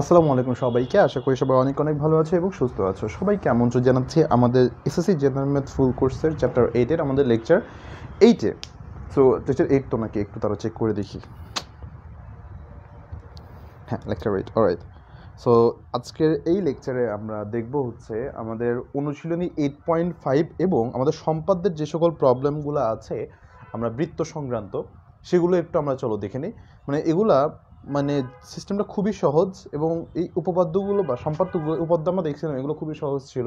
আসসালামু আলাইকুম সবাইকে আশা করি সবাই অনেক অনেক ভালো আছে এবং সুস্থ আছো সবাই কেমন আমন্ত্রণ জানাচ্ছি আমাদের এসএসসি জেনারেল ম্যাথ ফুল কোর্সের চ্যাপ্টার এইটের আমাদের লেকচার এইটে সো লেকচার এইট তো নাকি একটু তারা চেক করে দেখি হ্যাঁ লেকচার এইট অলরাইট সো আজকের এই লেকচারে আমরা দেখব হচ্ছে আমাদের অনুশীলনী এইট পয়েন্ট ফাইভ এবং আমাদের সম্পাদদের যে সকল প্রবলেমগুলো আছে আমরা বৃত্ত সংক্রান্ত সেগুলো একটু আমরা চলো দেখে নিই মানে এগুলা মানে সিস্টেমটা খুবই সহজ এবং এই উপপাদ্যগুলো বা সম্পাদ্যগুলো উপাদ্য আমরা দেখছিলাম এগুলো খুবই সহজ ছিল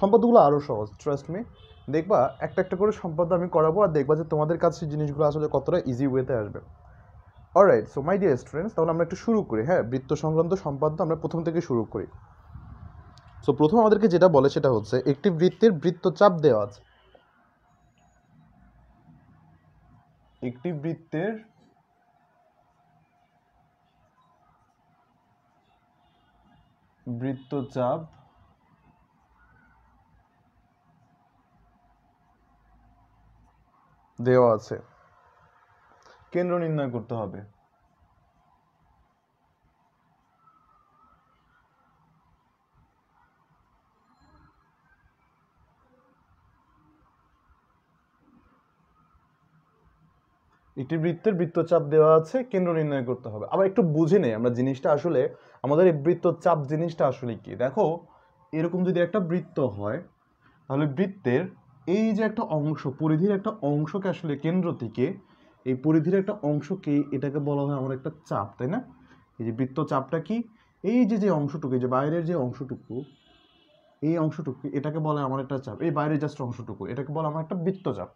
সম্পাদ্যগুলো আরও সহজ ট্রাস্ট মি দেখবা একটা একটা করে সম্পাদ্য আমি করাবো আর দেখবা যে তোমাদের কাছে জিনিসগুলো আসলে কতটা ইজি ওয়েতে আসবে alright so my dear students তাহলে আমরা একটু শুরু করি হ্যাঁ বৃত্ত সংক্রান্ত সম্পাদ্য আমরা প্রথম থেকে শুরু করি সো প্রথম আমাদেরকে যেটা বলে সেটা হচ্ছে একটি বৃত্তের বৃত্তচাপ দেওয়া আছে একটি বৃত্তের বৃত্তচাপ দেওয়া আছে কেন্দ্র নির্ণয় করতে হবে একটি বৃত্তের বৃত্তচাপ দেওয়া আছে কেন্দ্র নির্ণয় করতে হবে আবার একটু বুঝে নেই আমরা জিনিসটা আসলে আমাদের এই চাপ জিনিসটা আসলে কি দেখো এরকম যদি একটা বৃত্ত হয় তাহলে বৃত্তের এই যে একটা অংশ পরিধির একটা অংশকে আসলে কেন্দ্র থেকে এই পরিধির একটা অংশকে এটাকে বলা হয় আমার একটা চাপ তাই না এই যে বৃত্ত চাপটা কি এই যে যে অংশটুকু যে বাইরের যে অংশটুকু এই অংশটুকু এটাকে বলে আমার একটা চাপ এই বাইরের জাস্ট অংশটুকু এটাকে বলে আমার একটা বৃত্তচাপ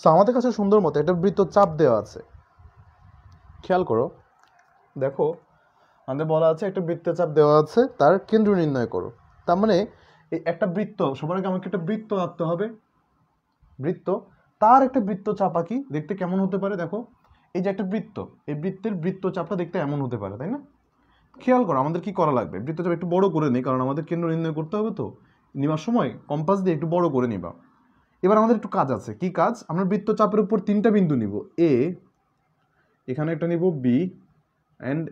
সো আমাদের কাছে সুন্দর মতো একটা চাপ দেওয়া আছে খেয়াল করো দেখো আমাদের বলা আছে একটা চাপ দেওয়া আছে তার কেন্দ্র নির্ণয় করো তার মানে এই একটা বৃত্ত সবার আগে আমাকে একটা বৃত্ত আঁকতে হবে বৃত্ত তার একটা বৃত্ত চাপ আঁকি দেখতে কেমন হতে পারে দেখো এই যে একটা বৃত্ত এই বৃত্তের বৃত্ত চাপটা দেখতে এমন হতে পারে তাই না খেয়াল করো আমাদের কি করা লাগবে বৃত্ত চাপ একটু বড় করে নিই কারণ আমাদের কেন্দ্র নির্ণয় করতে হবে তো নেওয়ার সময় কম্পাস দিয়ে একটু বড় করে নিবা এবার আমাদের একটু কাজ আছে কি কাজ আমরা বৃত্ত চাপের উপর তিনটা বিন্দু নিব এ এখানে একটা নিব বি অ্যান্ড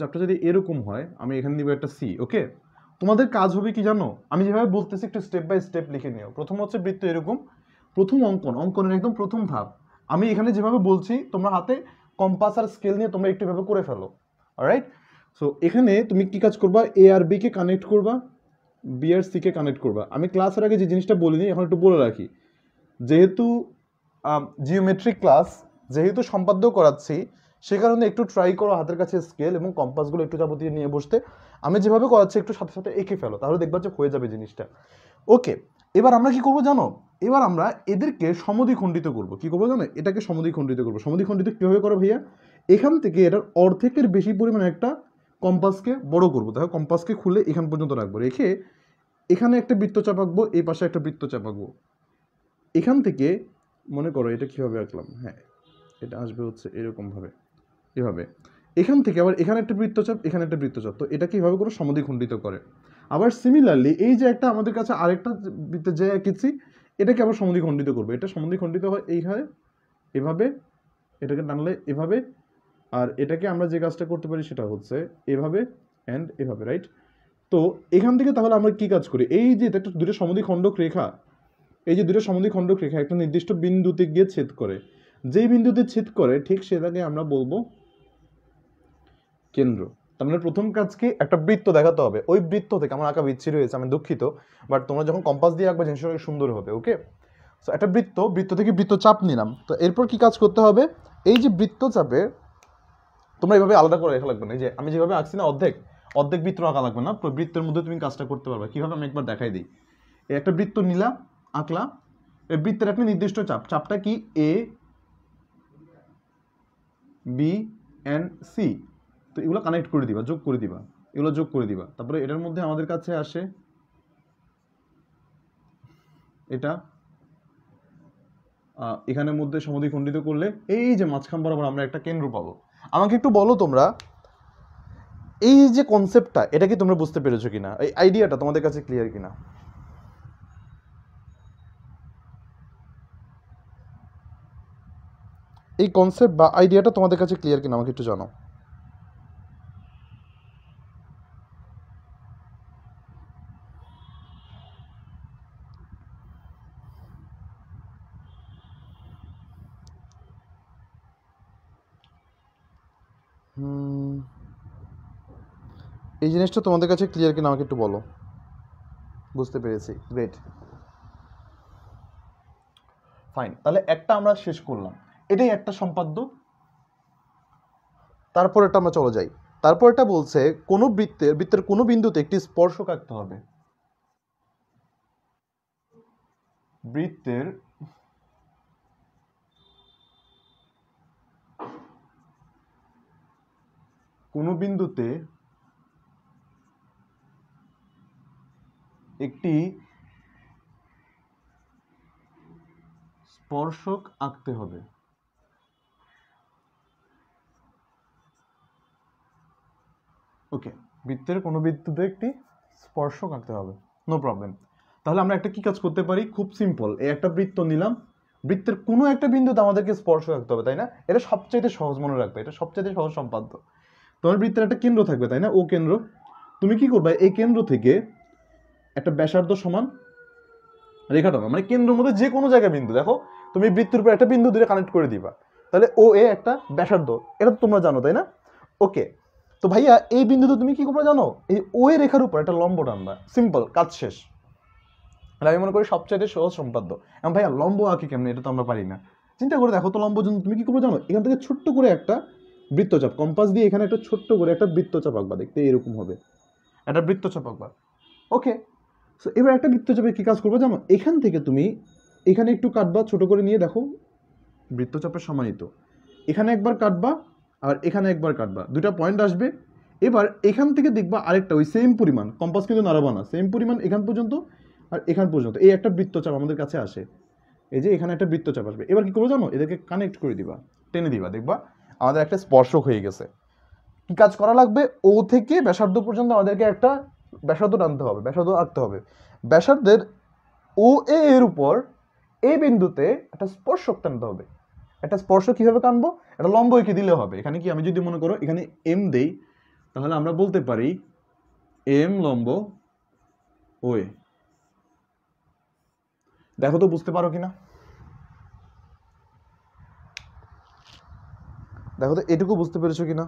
চাপটা যদি এরকম হয় আমি এখানে দিব একটা সি ওকে তোমাদের কাজ হবে কি জানো আমি যেভাবে বলতেছি একটু স্টেপ বাই স্টেপ লিখে নিও প্রথম হচ্ছে বৃত্ত এরকম প্রথম অঙ্কন অঙ্কনের একদম প্রথম ধাপ আমি এখানে যেভাবে বলছি তোমরা হাতে কম্পাস আর স্কেল নিয়ে তোমরা একটু করে ফেলো রাইট সো এখানে তুমি কি কাজ করবা এ আর বিকে কানেক্ট করবা বি আর সিকে কানেক্ট করবা আমি ক্লাসের আগে যে জিনিসটা বলিনি এখন একটু বলে রাখি যেহেতু জিওমেট্রিক ক্লাস যেহেতু সম্পাদ্য করাচ্ছি সে কারণে একটু ট্রাই করো হাতের কাছে স্কেল এবং কম্পাসগুলো একটু যাবতীয় নিয়ে বসতে আমি যেভাবে করাচ্ছি একটু সাথে সাথে এঁকে ফেলো তাহলে দেখবার যে হয়ে যাবে জিনিসটা ওকে এবার আমরা কি করব জানো এবার আমরা এদেরকে সমদ্বিখণ্ডিত করব কি করবো জানো এটাকে সমধিখণ্ডিত করবো সমধিখণ্ডিত কীভাবে করো ভাইয়া এখান থেকে এটার অর্ধেকের বেশি পরিমাণে একটা কম্পাসকে বড় করবো দেখো কম্পাসকে খুলে এখান পর্যন্ত রাখবো রেখে এখানে একটা বৃত্ত চাপাকবো এই পাশে একটা বৃত্ত চাপাকবো এখান থেকে মনে করো এটা কীভাবে আঁকলাম হ্যাঁ এটা আসবে হচ্ছে এরকমভাবে এভাবে এখান থেকে আবার এখানে একটা বৃত্তচাপ এখানে একটা বৃত্তচাপ তো এটা কীভাবে করে সমধিখণ্ডিত করে আবার সিমিলারলি এই যে একটা আমাদের কাছে আরেকটা বৃত্ত যে এঁকেছি এটাকে আবার সমধিখণ্ডিত করবে এটা সমদ্বিখণ্ডিত হয় এই হয় এভাবে এটাকে টানলে এভাবে আর এটাকে আমরা যে কাজটা করতে পারি সেটা হচ্ছে এভাবে অ্যান্ড এভাবে রাইট তো এখান থেকে তাহলে আমরা কি কাজ করি এই যে একটা দুটো খণ্ডক রেখা এই যে দুটো খণ্ডক রেখা একটা নির্দিষ্ট বিন্দুতে গিয়ে ছেদ করে যেই বিন্দুতে ছেদ করে ঠিক সেটাকে আমরা বলবো কেন্দ্র তার মানে প্রথম কাজ কি একটা বৃত্ত দেখাতে হবে ওই বৃত্ত থেকে আমার আঁকা বিচ্ছি হয়েছে আমি দুঃখিত বাট তোমরা যখন কম্পাস দিয়ে আঁকবে জিনিসটা সুন্দর হবে ওকে সো একটা বৃত্ত বৃত্ত থেকে বৃত্ত চাপ নিলাম তো এরপর কি কাজ করতে হবে এই যে বৃত্ত চাপে তোমরা এইভাবে আলাদা করে রেখা লাগবে না যে আমি যেভাবে আঁকছি না অর্ধেক অর্ধেক বৃত্ত আঁকা লাগবে না বৃত্তের মধ্যে তুমি কাজটা করতে পারবে কীভাবে আমি একবার দেখাই দিই একটা বৃত্ত নিলাম আঁকলাম এই বৃত্তের একটা নির্দিষ্ট চাপ চাপটা কি এ বি এন্ড সি তো এগুলো কানেক্ট করে দিবা যোগ করে দিবা এগুলো যোগ করে দিবা তারপরে এটার মধ্যে আমাদের কাছে আসে এটা এখানের মধ্যে সমাধিখণ্ডিত করলে এই যে মাঝখান বরাবর আমরা একটা কেন্দ্র পাবো আমাকে একটু বলো তোমরা এই যে কনসেপ্টটা এটা কি তোমরা বুঝতে পেরেছো কিনা এই আইডিয়াটা তোমাদের কাছে ক্লিয়ার কিনা এই কনসেপ্ট বা আইডিয়াটা তোমাদের কাছে ক্লিয়ার কিনা আমাকে একটু জানাও এই জিনিসটা তোমাদের কাছে ক্লিয়ার কিনা আমাকে একটু বলো বুঝতে পেরেছি গ্রেট ফাইন তাহলে একটা আমরা শেষ করলাম এটাই একটা সম্পাদ্য তারপর এটা আমরা চলে যাই তারপর এটা বলছে কোনো বৃত্তের বৃত্তের কোনো বিন্দুতে একটি স্পর্শক আঁকতে হবে বৃত্তের কোনো বিন্দুতে একটি স্পর্শক আঁকতে হবে ওকে বৃত্তের কোনো বৃত্ততে একটি স্পর্শক আঁকতে হবে নো প্রবলেম তাহলে আমরা একটা কি কাজ করতে পারি খুব সিম্পল এই একটা বৃত্ত নিলাম বৃত্তের কোনো একটা বিন্দুতে আমাদেরকে স্পর্শ রাখতে হবে তাই না এটা সবচাইতে সহজ মনে রাখবে এটা সবচাইতে সহজ সম্পাদ্য তোমার বৃত্তের একটা কেন্দ্র থাকবে তাই না ও কেন্দ্র তুমি কি করবে এই কেন্দ্র থেকে একটা ব্যাসার্ধ সমান রেখাটনা মানে কেন্দ্র মধ্যে যে কোনো জায়গায় বিন্দু দেখো তুমি বৃত্তির উপর একটা বিন্দু দিলে কানেক্ট করে দিবা তাহলে ও এ একটা ব্যাসার্ধ এটা তো তোমরা জানো তাই না ওকে তো ভাইয়া এই বিন্দু তো তুমি কি করবে জানো এই ও এ রেখার উপর একটা লম্ব টানবা সিম্পল কাজ শেষ আর আমি মনে করি সবচেয়ে সহজ সম্পাদ্য এবং ভাইয়া লম্ব আঁকি কেমনি এটা তো আমরা পারি না চিন্তা করে দেখো তো লম্ব জন্য তুমি কি করে জানো এখান থেকে ছোট্ট করে একটা বৃত্তচাপ কম্পাস দিয়ে এখানে একটা ছোট্ট করে একটা বৃত্তচাপ আঁকবা দেখতে এরকম হবে একটা বৃত্তচাপ আঁকবা ওকে সো এবার একটা বৃত্তচাপে কী কাজ করবো জানো এখান থেকে তুমি এখানে একটু কাটবা ছোট করে নিয়ে দেখো বৃত্তচাপের সমানিত এখানে একবার কাটবা আর এখানে একবার কাটবা দুটা পয়েন্ট আসবে এবার এখান থেকে দেখবা আরেকটা ওই সেম পরিমাণ কম্পাস কিন্তু নাড়াবা না সেম পরিমাণ এখান পর্যন্ত আর এখান পর্যন্ত এই একটা বৃত্তচাপ আমাদের কাছে আসে এই যে এখানে একটা বৃত্তচাপ আসবে এবার কী করবো জানো এদেরকে কানেক্ট করে দিবা টেনে দিবা দেখবা আমাদের একটা স্পর্শক হয়ে গেছে কী কাজ করা লাগবে ও থেকে ব্যাসার্ধ পর্যন্ত আমাদেরকে একটা ব্যাসার্ধ টানতে হবে ব্যাসার্ধ আঁকতে হবে ব্যাসার্ধের ও এ এর উপর এ বিন্দুতে একটা স্পর্শক টানতে হবে একটা স্পর্শ কীভাবে টানবো একটা লম্ব এঁকে দিলে হবে এখানে কি আমি যদি মনে করো এখানে এম দেই তাহলে আমরা বলতে পারি এম লম্ব ও এ দেখো তো বুঝতে পারো কিনা দেখো তো এটুকু বুঝতে পেরেছো কিনা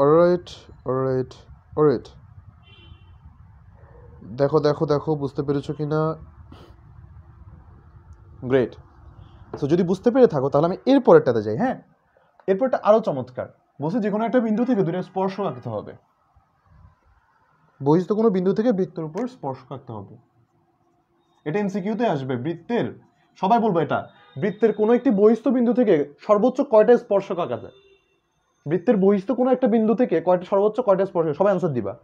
অলরাইট অলরাইট অলরাইট দেখো দেখো দেখো বুঝতে পেরেছো কি না গ্রেট সো যদি বুঝতে পেরে থাকো তাহলে আমি এরপরেরটাতে যাই হ্যাঁ এরপরটা আরও চমৎকার বসে যে কোনো একটা বিন্দু থেকে দুটো স্পর্শ আঁকতে হবে বহিস্ত কোনো বিন্দু থেকে বৃত্তের উপর স্পর্শ আঁকতে হবে এটা এমসিকিউতে আসবে বৃত্তের সবাই বলবো এটা বৃত্তের কোনো একটি বহিস্ত বিন্দু থেকে সর্বোচ্চ কয়টা স্পর্শ আঁকা যায় বৃত্তের বহিষ্ঠ কোনো একটা বিন্দু থেকে কয়টা সর্বোচ্চ কয়টা স্পর্শ সবাই অ্যান্সার দিবা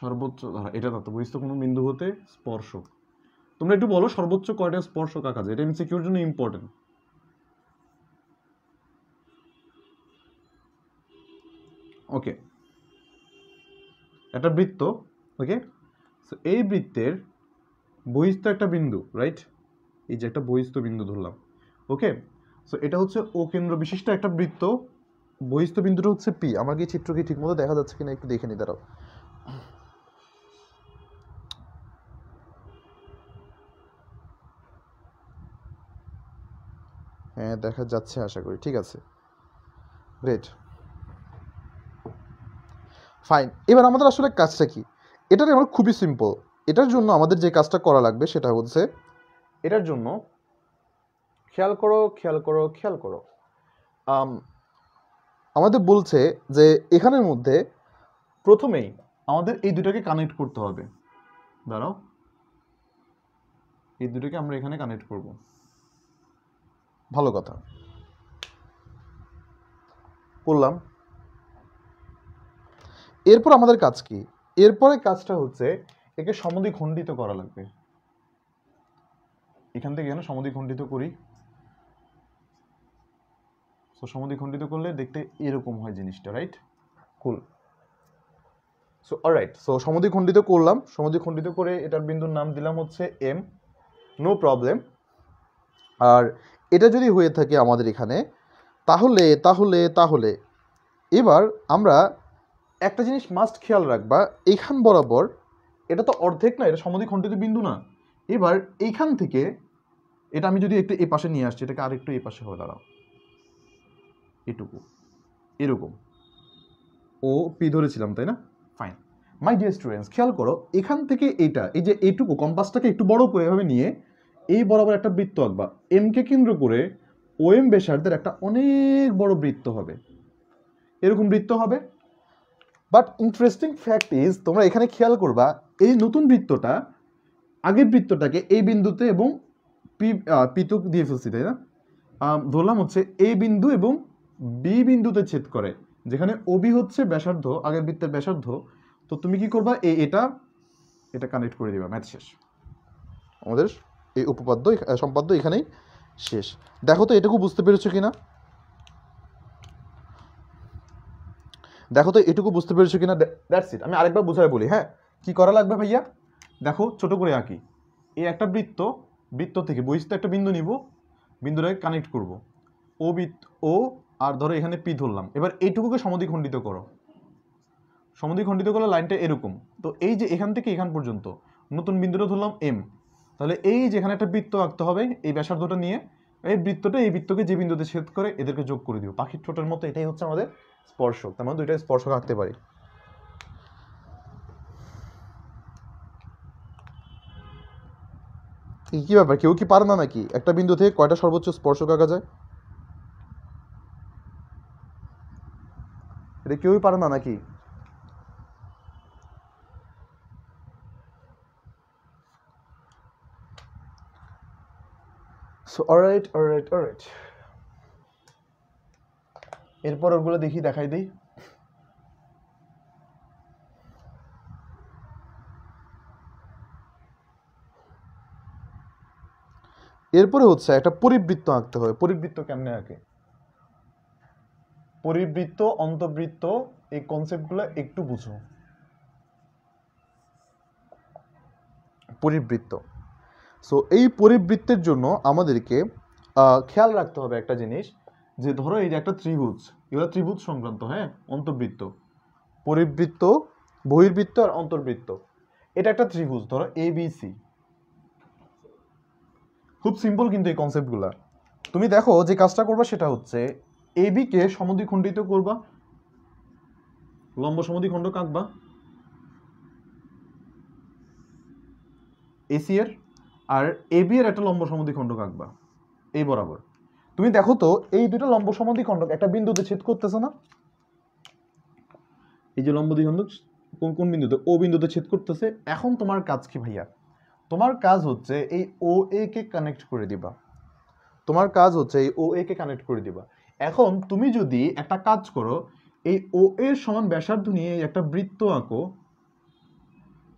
সর্বোচ্চ ধরা এটা তো বহিস্থ কোনো বিন্দু হতে স্পর্শক তোমরা একটু বলো সর্বোচ্চ কয়টা স্পর্শ কাকা যায় এটা এমসিকিউর জন্য ইম্পর্টেন্ট ওকে একটা বৃত্ত ওকে সো এই বৃত্তের বহিস্থ একটা বিন্দু রাইট এই যে একটা বহিস্থ বিন্দু ধরলাম ওকে সো এটা হচ্ছে ও কেন্দ্র বিশিষ্ট একটা বৃত্ত বহিস্থ বিন্দুটা হচ্ছে পি আমার কি চিত্র কি ঠিকমতো দেখা যাচ্ছে কিনা একটু দেখে নি দাঁড়াও হ্যাঁ দেখা যাচ্ছে আশা করি ঠিক আছে গ্রেট ফাইন এবার আমাদের আসলে কাজটা কি এটার আমার খুবই সিম্পল এটার জন্য আমাদের যে কাজটা করা লাগবে সেটা হচ্ছে এটার জন্য খেয়াল করো খেয়াল করো খেয়াল করো আমাদের বলছে যে এখানের মধ্যে প্রথমেই আমাদের এই দুটাকে কানেক্ট করতে হবে দাঁড়াও এই দুটোকে আমরা এখানে কানেক্ট করব ভালো কথা করলাম এরপর আমাদের কাজ কি এরপরে কাজটা হচ্ছে একে সমদি খণ্ডিত করা লাগবে এখান থেকে যেন সমদি খণ্ডিত করি তো সমদি খণ্ডিত করলে দেখতে এরকম হয় জিনিসটা right cool so right so সমদি খণ্ডিত করলাম সমদি খণ্ডিত করে এটার বিন্দুর নাম দিলাম হচ্ছে এম নো প্রবলেম আর এটা যদি হয়ে থাকে আমাদের এখানে তাহলে তাহলে তাহলে এবার আমরা একটা জিনিস মাস্ট খেয়াল রাখবা এইখান বরাবর এটা তো অর্ধেক না এটা খণ্ডিত বিন্দু না এবার এইখান থেকে এটা আমি যদি একটু এ পাশে নিয়ে আসছি এটাকে আরেকটু এ পাশে হয়ে দাঁড়াও এটুকু এরকম ও পি ধরেছিলাম তাই না ফাইন মাই ডিয়ার স্টুডেন্টস খেয়াল করো এখান থেকে এটা এই যে এইটুকু কম্পাসটাকে একটু বড় করে এভাবে নিয়ে এই বরাবর একটা বৃত্ত আঁকবা এমকে কেন্দ্র করে ও এম বেসারদের একটা অনেক বড় বৃত্ত হবে এরকম বৃত্ত হবে বাট ইন্টারেস্টিং ফ্যাক্ট ইজ তোমরা এখানে খেয়াল করবা এই নতুন বৃত্তটা আগের বৃত্তটাকে এই বিন্দুতে এবং পি পিতুক দিয়ে ফেলছি তাই না ধরলাম হচ্ছে এ বিন্দু এবং বি বিন্দুতে ছেদ করে যেখানে ওবি হচ্ছে ব্যাসার্ধ আগের বৃত্তের ব্যাসার্ধ তো তুমি কি করবা এ এটা এটা কানেক্ট করে দিবা ম্যাথ শেষ আমাদের এই উপপাদ্য সম্পাদ্য এখানেই শেষ দেখো তো এটুকু বুঝতে পেরেছো কি না দেখো তো এটুকু বুঝতে পেরেছো কিনা দ্যাটস ইট আমি আরেকবার বোঝায় বলি হ্যাঁ কি করা লাগবে ভাইয়া দেখো ছোট করে আঁকি এই একটা বৃত্ত বৃত্ত থেকে বহিষ্ঠ একটা বিন্দু নিব বিন্দুটাকে কানেক্ট করব ও বৃত্ত ও আর ধরো এখানে পি ধরলাম এবার এইটুকুকে সমদ্বিখণ্ডিত করো সমদ্বিখণ্ডিত করলে লাইনটা এরকম তো এই যে এখান থেকে এখান পর্যন্ত নতুন বিন্দুটা ধরলাম এম তাহলে এই যেখানে একটা বৃত্ত আঁকতে হবে এই ব্যাসার্ধটা নিয়ে এই বৃত্তটা এই বৃত্তকে যে বিন্দুতে ছেদ করে এদেরকে যোগ করে দিব পাখির ঠোঁটের মতো এটাই হচ্ছে আমাদের স্পর্শক তার মানে দুইটাই স্পর্শক আঁকতে পারি কি ব্যাপার কেউ কি পারে না নাকি একটা বিন্দু থেকে কয়টা সর্বোচ্চ স্পর্শক আঁকা যায় এটা কেউই পারে না নাকি So, alright, alright, alright. এরপর ওগুলো দেখি দেখাই দিই এরপরে হচ্ছে একটা পরিবৃত্ত আঁকতে হয় পরিবৃত্ত কেমনে আঁকে পরিবৃত্ত অন্তবৃত্ত এই কনসেপ্টগুলো একটু বুঝো পরিবৃত্ত সো এই পরিবৃত্তের জন্য আমাদেরকে খেয়াল রাখতে হবে একটা জিনিস যে ধরো এই যে একটা ত্রিভুজ এগুলো ত্রিভুজ সংক্রান্ত হ্যাঁ অন্তর্বৃত্ত পরিবৃত্ত বহির্বৃত্ত আর অন্তর্বৃত্ত এটা একটা ত্রিভুজ ধরো এ বি সি খুব সিম্পল কিন্তু এই কনসেপ্টগুলা তুমি দেখো যে কাজটা করবা সেটা হচ্ছে এ বিকে সমদ্বিখণ্ডিত করবা লম্ব সমদ্বিখণ্ডক আঁকবা এসি এর আর এ বি এর একটা লম্ব সমদ্বিখণ্ড আঁকবা এই বরাবর তুমি দেখো তো এই দুটো লম্ব খন্ডক একটা বিন্দুতে ছেদ করতেছে না এই যে লম্ব দ্বিখণ্ডক কোন কোন বিন্দুতে ও বিন্দুতে ছেদ করতেছে এখন তোমার কাজ কি ভাইয়া তোমার কাজ হচ্ছে এই ও এ কে কানেক্ট করে দিবা তোমার কাজ হচ্ছে এই ও এ কে কানেক্ট করে দিবা এখন তুমি যদি একটা কাজ করো এই ও এর সমান ব্যাসার্ধ নিয়ে একটা বৃত্ত আঁকো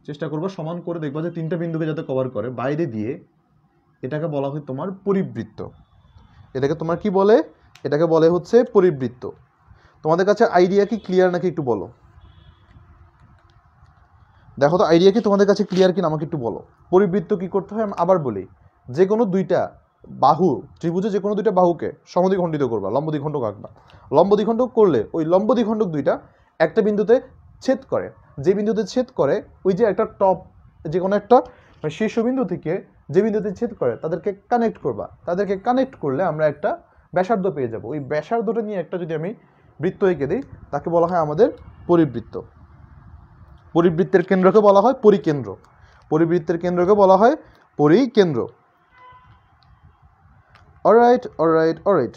চেষ্টা করবো সমান করে দেখবা যে তিনটা বিন্দুকে যাতে কভার করে বাইরে দিয়ে এটাকে বলা হয় তোমার পরিবৃত্ত এটাকে তোমার কি বলে এটাকে বলে হচ্ছে পরিবৃত্ত তোমাদের কাছে আইডিয়া কি ক্লিয়ার নাকি একটু বলো দেখো তো আইডিয়া কি তোমাদের কাছে ক্লিয়ার কিনা আমাকে একটু বলো পরিবৃত্ত কি করতে হয় আমি আবার বলি যে কোনো দুইটা বাহু ত্রিভুজে যে কোনো দুইটা বাহুকে সমদ্বিখণ্ডিত করবা লম্ব দ্বিখণ্ডক আঁকবা লম্ব দ্বিখণ্ডক করলে ওই লম্ব দ্বিখণ্ডক দুইটা একটা বিন্দুতে ছেদ করে যে বিন্দুতে ছেদ করে ওই যে একটা টপ যে কোনো একটা মানে শীর্ষবিন্দু থেকে যে বিন্দুতে ছেদ করে তাদেরকে কানেক্ট করবা তাদেরকে কানেক্ট করলে আমরা একটা ব্যাসার্ধ পেয়ে যাব ওই ব্যাসার্ধটা নিয়ে একটা যদি আমি বৃত্ত এঁকে দিই তাকে বলা হয় আমাদের পরিবৃত্ত পরিবৃত্তের কেন্দ্রকে বলা হয় পরিকেন্দ্র পরিবৃত্তের কেন্দ্রকে বলা হয় পরিকেন্দ্র অলরাইট অলরাইট অলরাইট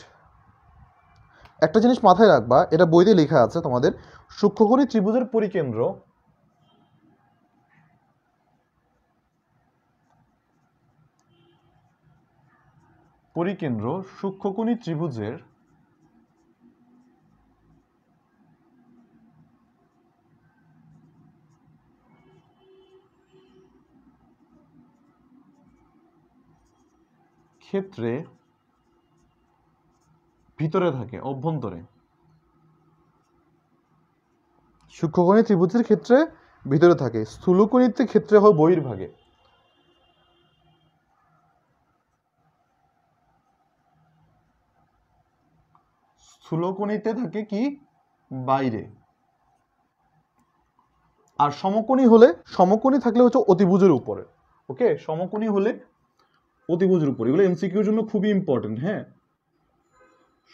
একটা জিনিস মাথায় রাখবা এটা বইতে লেখা আছে তোমাদের সূক্ষ্মকরী ত্রিভুজের পরিকেন্দ্র পরিকেন্দ্র সূক্ষ্মকোণী ত্রিভুজের ক্ষেত্রে ভিতরে থাকে অভ্যন্তরে সূক্ষ্মকণী ত্রিভুজের ক্ষেত্রে ভিতরে থাকে স্থূলকণিতের ক্ষেত্রে হয় বহির্ভাগে স্থূলকণিতে থাকে কি বাইরে আর সমকোণী হলে সমকোণী থাকলে হচ্ছে অতিভুজের উপরে ওকে হ্যাঁ? সমকোণী হলে অতিভুজের উপর এগুলো এমসিকিউর জন্য খুবই ইম্পর্টেন্ট হ্যাঁ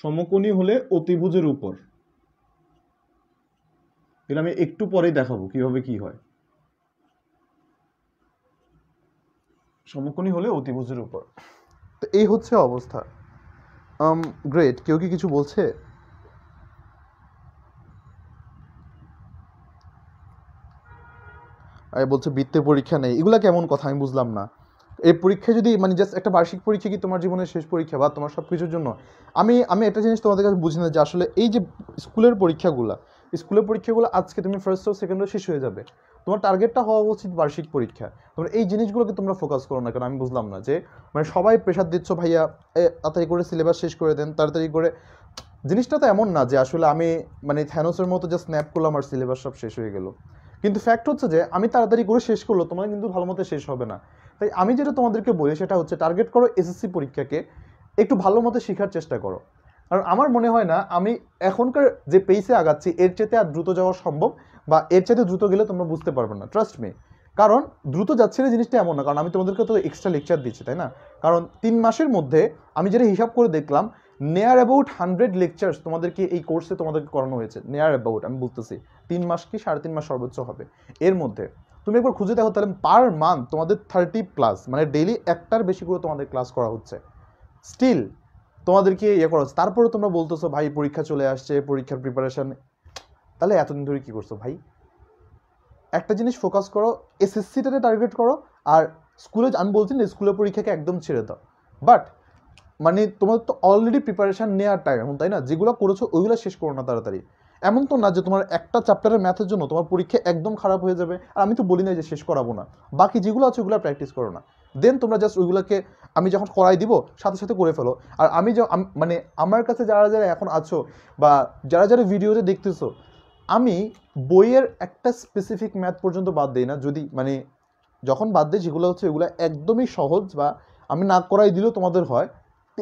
সমকোণী হলে অতিভুজের উপর এটা আমি একটু পরেই দেখাবো কিভাবে কি হয় সমকোণী হলে অতিভুজের উপর তো এই হচ্ছে অবস্থা আম um, গ্রেট কেউ কি কিছু বলছে বলছে বৃত্তের পরীক্ষা নেই এগুলা কেমন কথা আমি বুঝলাম না এই পরীক্ষা যদি মানে জাস্ট একটা বার্ষিক পরীক্ষা কি তোমার জীবনের শেষ পরীক্ষা বা তোমার সব কিছুর জন্য আমি আমি একটা জিনিস তোমাদের কাছে বুঝি না যে আসলে এই যে স্কুলের পরীক্ষাগুলো স্কুলের পরীক্ষাগুলো আজকে তুমি ফার্স্ট ও সেকেন্ড শেষ হয়ে যাবে তোমার টার্গেটটা হওয়া উচিত বার্ষিক পরীক্ষা তোমার এই জিনিসগুলোকে তোমরা ফোকাস করো না কারণ আমি বুঝলাম না যে মানে সবাই প্রেশার দিচ্ছ ভাইয়া তাড়াতাড়ি করে সিলেবাস শেষ করে দেন তাড়াতাড়ি করে জিনিসটা তো এমন না যে আসলে আমি মানে থ্যানোসের মতো যে স্ন্যাপ করলাম আর সিলেবাস সব শেষ হয়ে গেল কিন্তু ফ্যাক্ট হচ্ছে যে আমি তাড়াতাড়ি করে শেষ করলো তোমার কিন্তু ভালো মতো শেষ হবে না তাই আমি যেটা তোমাদেরকে বলি সেটা হচ্ছে টার্গেট করো এসএসসি পরীক্ষাকে একটু ভালো মতো শেখার চেষ্টা করো কারণ আমার মনে হয় না আমি এখনকার যে পেইসে আগাচ্ছি এর চেতে আর দ্রুত যাওয়া সম্ভব বা এর চেতে দ্রুত গেলে তোমরা বুঝতে পারবে না ট্রাস্ট মি কারণ দ্রুত যাচ্ছে না জিনিসটা এমন না কারণ আমি তোমাদেরকে তো এক্সট্রা লেকচার দিচ্ছি তাই না কারণ তিন মাসের মধ্যে আমি যেটা হিসাব করে দেখলাম নেয়ার অ্যাবাউট হান্ড্রেড লেকচার্স তোমাদেরকে এই কোর্সে তোমাদেরকে করানো হয়েছে নেয়ার অ্যাবাউট আমি বলতেছি তিন মাস কি সাড়ে তিন মাস সর্বোচ্চ হবে এর মধ্যে তুমি একবার খুঁজে দেখো তাহলে পার মান্থ তোমাদের থার্টি প্লাস মানে ডেইলি একটার বেশি করে তোমাদের ক্লাস করা হচ্ছে স্টিল তোমাদেরকে ইয়ে করা তারপরে তোমরা বলতেছো ভাই পরীক্ষা চলে আসছে পরীক্ষার প্রিপারেশান তাহলে এতদিন ধরে কী করছো ভাই একটা জিনিস ফোকাস করো এসএসসিটাতে টার্গেট করো আর স্কুলে আমি বলছি না স্কুলের পরীক্ষাকে একদম ছেড়ে দাও বাট মানে তোমাদের তো অলরেডি প্রিপারেশান নেওয়ার টাইম এখন তাই না যেগুলো করেছো ওইগুলো শেষ করো না তাড়াতাড়ি এমন তো না যে তোমার একটা চ্যাপ্টারের ম্যাথের জন্য তোমার পরীক্ষা একদম খারাপ হয়ে যাবে আর আমি তো বলি না যে শেষ করাবো না বাকি যেগুলো আছে ওগুলো প্র্যাকটিস করো না দেন তোমরা জাস্ট ওইগুলোকে আমি যখন করাই দিব সাথে সাথে করে ফেলো আর আমি মানে আমার কাছে যারা যারা এখন আছো বা যারা যারা ভিডিওতে দেখতেছো আমি বইয়ের একটা স্পেসিফিক ম্যাথ পর্যন্ত বাদ দিই না যদি মানে যখন বাদ দিই যেগুলো হচ্ছে এগুলো একদমই সহজ বা আমি না করাই দিলেও তোমাদের হয়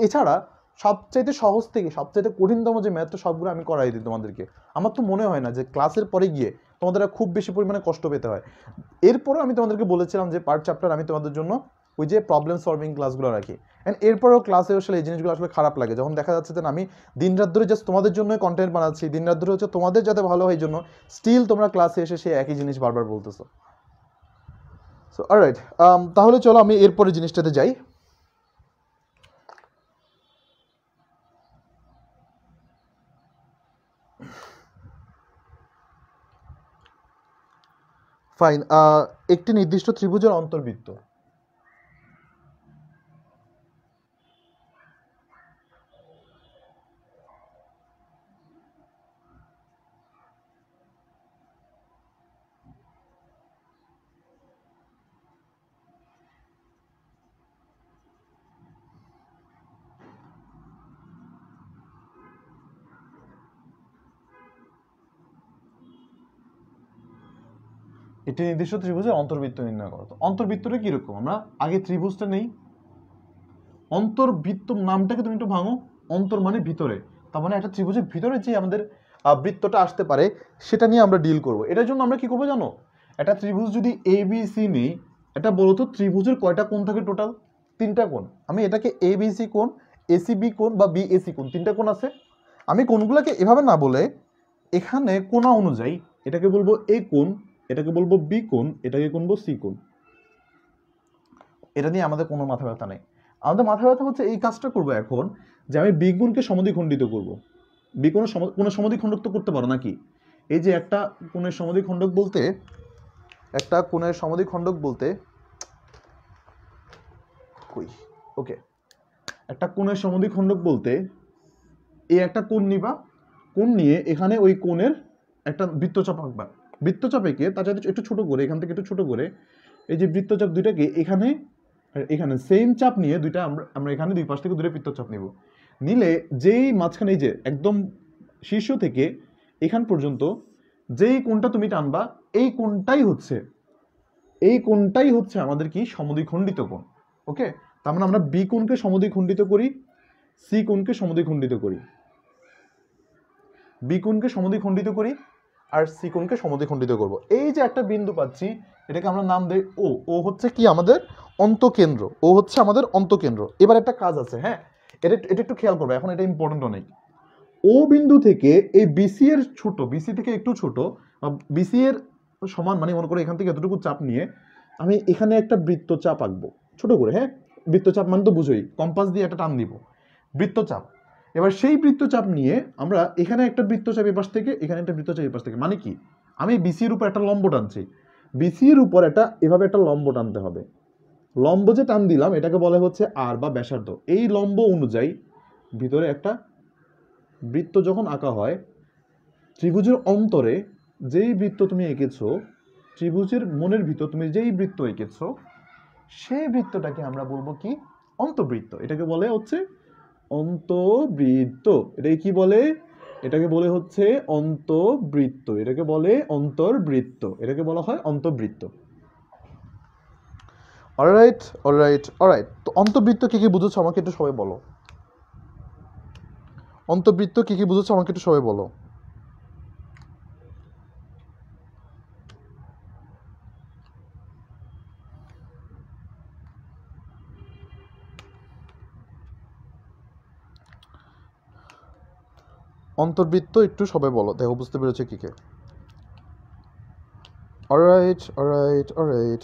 এছাড়া সবচাইতে সহজ থেকে সবচাইতে কঠিনতম যে ম্যাথটা সবগুলো আমি করাই দিই তোমাদেরকে আমার তো মনে হয় না যে ক্লাসের পরে গিয়ে তোমাদের খুব বেশি পরিমাণে কষ্ট পেতে হয় এরপরও আমি তোমাদেরকে বলেছিলাম যে পার্ট চ্যাপ্টার আমি তোমাদের জন্য ওই যে প্রবলেম সলভিং ক্লাসগুলো রাখি অ্যান্ড এরপরেও ক্লাসে আসলে এই জিনিসগুলো আসলে খারাপ লাগে যখন দেখা যাচ্ছে যে আমি দিন রাত ধরে জাস্ট তোমাদের জন্য কন্টেন্ট বানাচ্ছি দিন রাত ধরে হচ্ছে তোমাদের যাতে ভালো হয় জন্য স্টিল তোমরা ক্লাসে এসে সে একই জিনিস বারবার বলতেছো সো অলরাইট um, তাহলে চলো আমি এরপরে জিনিসটাতে যাই ফাইন একটি নির্দিষ্ট ত্রিভুজের অন্তর্বৃত্ত এটি নির্দিষ্ট ত্রিভুজের অন্তর্বৃত্ত নির্ণয় করো তো অন্তর্বৃত্তটা কীরকম আমরা আগে ত্রিভুজটা নেই অন্তর্বৃত্ত নামটাকে তুমি একটু ভাঙো অন্তর মানে ভিতরে তার মানে একটা ত্রিভুজের ভিতরে যে আমাদের বৃত্তটা আসতে পারে সেটা নিয়ে আমরা ডিল করব এটার জন্য আমরা কি করবো জানো একটা ত্রিভুজ যদি এ বি সি নেই এটা বলতো ত্রিভুজের কয়টা কোণ থাকে টোটাল তিনটা কোণ আমি এটাকে এ বি সি কোণ এসিবি বি কোণ বা বি এসি কোণ তিনটা কোণ আছে আমি কোণগুলোকে এভাবে না বলে এখানে কোনা অনুযায়ী এটাকে বলবো এ কোণ এটাকে বলবো বি কোণ এটাকে কোনবো সি কোন এটা নিয়ে আমাদের কোনো মাথা ব্যথা নেই আমাদের মাথা ব্যথা হচ্ছে এই কাজটা করব এখন যে আমি বি গুণকে খণ্ডিত করব বি কোনো সম কোনো সমদ্বিখণ্ডক তো করতে পারো নাকি এই যে একটা কোণের খণ্ডক বলতে একটা কোণের খণ্ডক বলতে কই ওকে একটা কোণের খণ্ডক বলতে এই একটা কোণ নিবা কোণ নিয়ে এখানে ওই কোণের একটা বৃত্তচাপ আঁকবা বৃত্তচাপেকে তার যাতে একটু ছোটো করে এখান থেকে একটু ছোটো করে এই যে বৃত্তচাপ দুইটাকে এখানে এখানে সেম চাপ নিয়ে দুইটা আমরা আমরা এখানে দুই পাশ থেকে দূরে বৃত্তচাপ নিব নিলে যেই মাঝখানে এই যে একদম শীর্ষ থেকে এখান পর্যন্ত যেই কোনটা তুমি টানবা এই কোনটাই হচ্ছে এই কোনটাই হচ্ছে আমাদের কি সমদ্বিখণ্ডিত কোণ ওকে তার মানে আমরা বি কোণকে সমদ্বিখণ্ডিত করি সি কোণকে সমদ্বিখণ্ডিত করি বি কোণকে সমদ্বিখণ্ডিত করি আর কোনকে সমদ্বিখণ্ডিত করব এই যে একটা বিন্দু পাচ্ছি এটাকে আমরা নাম দেই ও ও হচ্ছে কি আমাদের অন্তকেন্দ্র ও হচ্ছে আমাদের অন্তকেন্দ্র এবার একটা কাজ আছে হ্যাঁ এটা এটা একটু খেয়াল করবে এখন এটা ইম্পর্টেন্ট অনেক ও বিন্দু থেকে এই বিসি এর ছোট বিসি থেকে একটু ছোট বিসি এর সমান মানে মনে করো এখান থেকে এতটুকু চাপ নিয়ে আমি এখানে একটা বৃত্তচাপ আঁকবো ছোট করে হ্যাঁ বৃত্তচাপ মানে তো বুঝোই কম্পাস দিয়ে একটা টান দিব বৃত্তচাপ এবার সেই বৃত্তচাপ নিয়ে আমরা এখানে একটা বৃত্তচাপ এপাশ থেকে এখানে একটা বৃত্তচাপ এপাশ থেকে মানে কি আমি বিসির উপর একটা লম্ব টানছি বিসির উপর একটা এভাবে একটা লম্ব টানতে হবে লম্ব যে টান দিলাম এটাকে বলা হচ্ছে আর বা ব্যাসার্ধ এই লম্ব অনুযায়ী ভিতরে একটা বৃত্ত যখন আঁকা হয় ত্রিভুজের অন্তরে যেই বৃত্ত তুমি এঁকেছ ত্রিভুজের মনের ভিতর তুমি যেই বৃত্ত এঁকেছ সেই বৃত্তটাকে আমরা বলবো কি অন্তবৃত্ত এটাকে বলে হচ্ছে অন্তবৃত্ত এটাকে কি বলে এটাকে বলে হচ্ছে অন্তবৃত্ত এটাকে বলে অন্তর্বৃত্ত এটাকে বলা হয় অন্তবৃত্ত অলরাইট অলরাইট অলরাইট তো অন্তবৃত্ত কী কী বুঝেছো আমাকে একটু সবাই বলো অন্তবৃত্ত কী কী বুঝেছো আমাকে একটু সবাই বলো অন্তর্বৃত্ত একটু সবাই বলো দেখো বুঝতে পেরেছো কিকে অলরাইট অলরাইট অলরাইট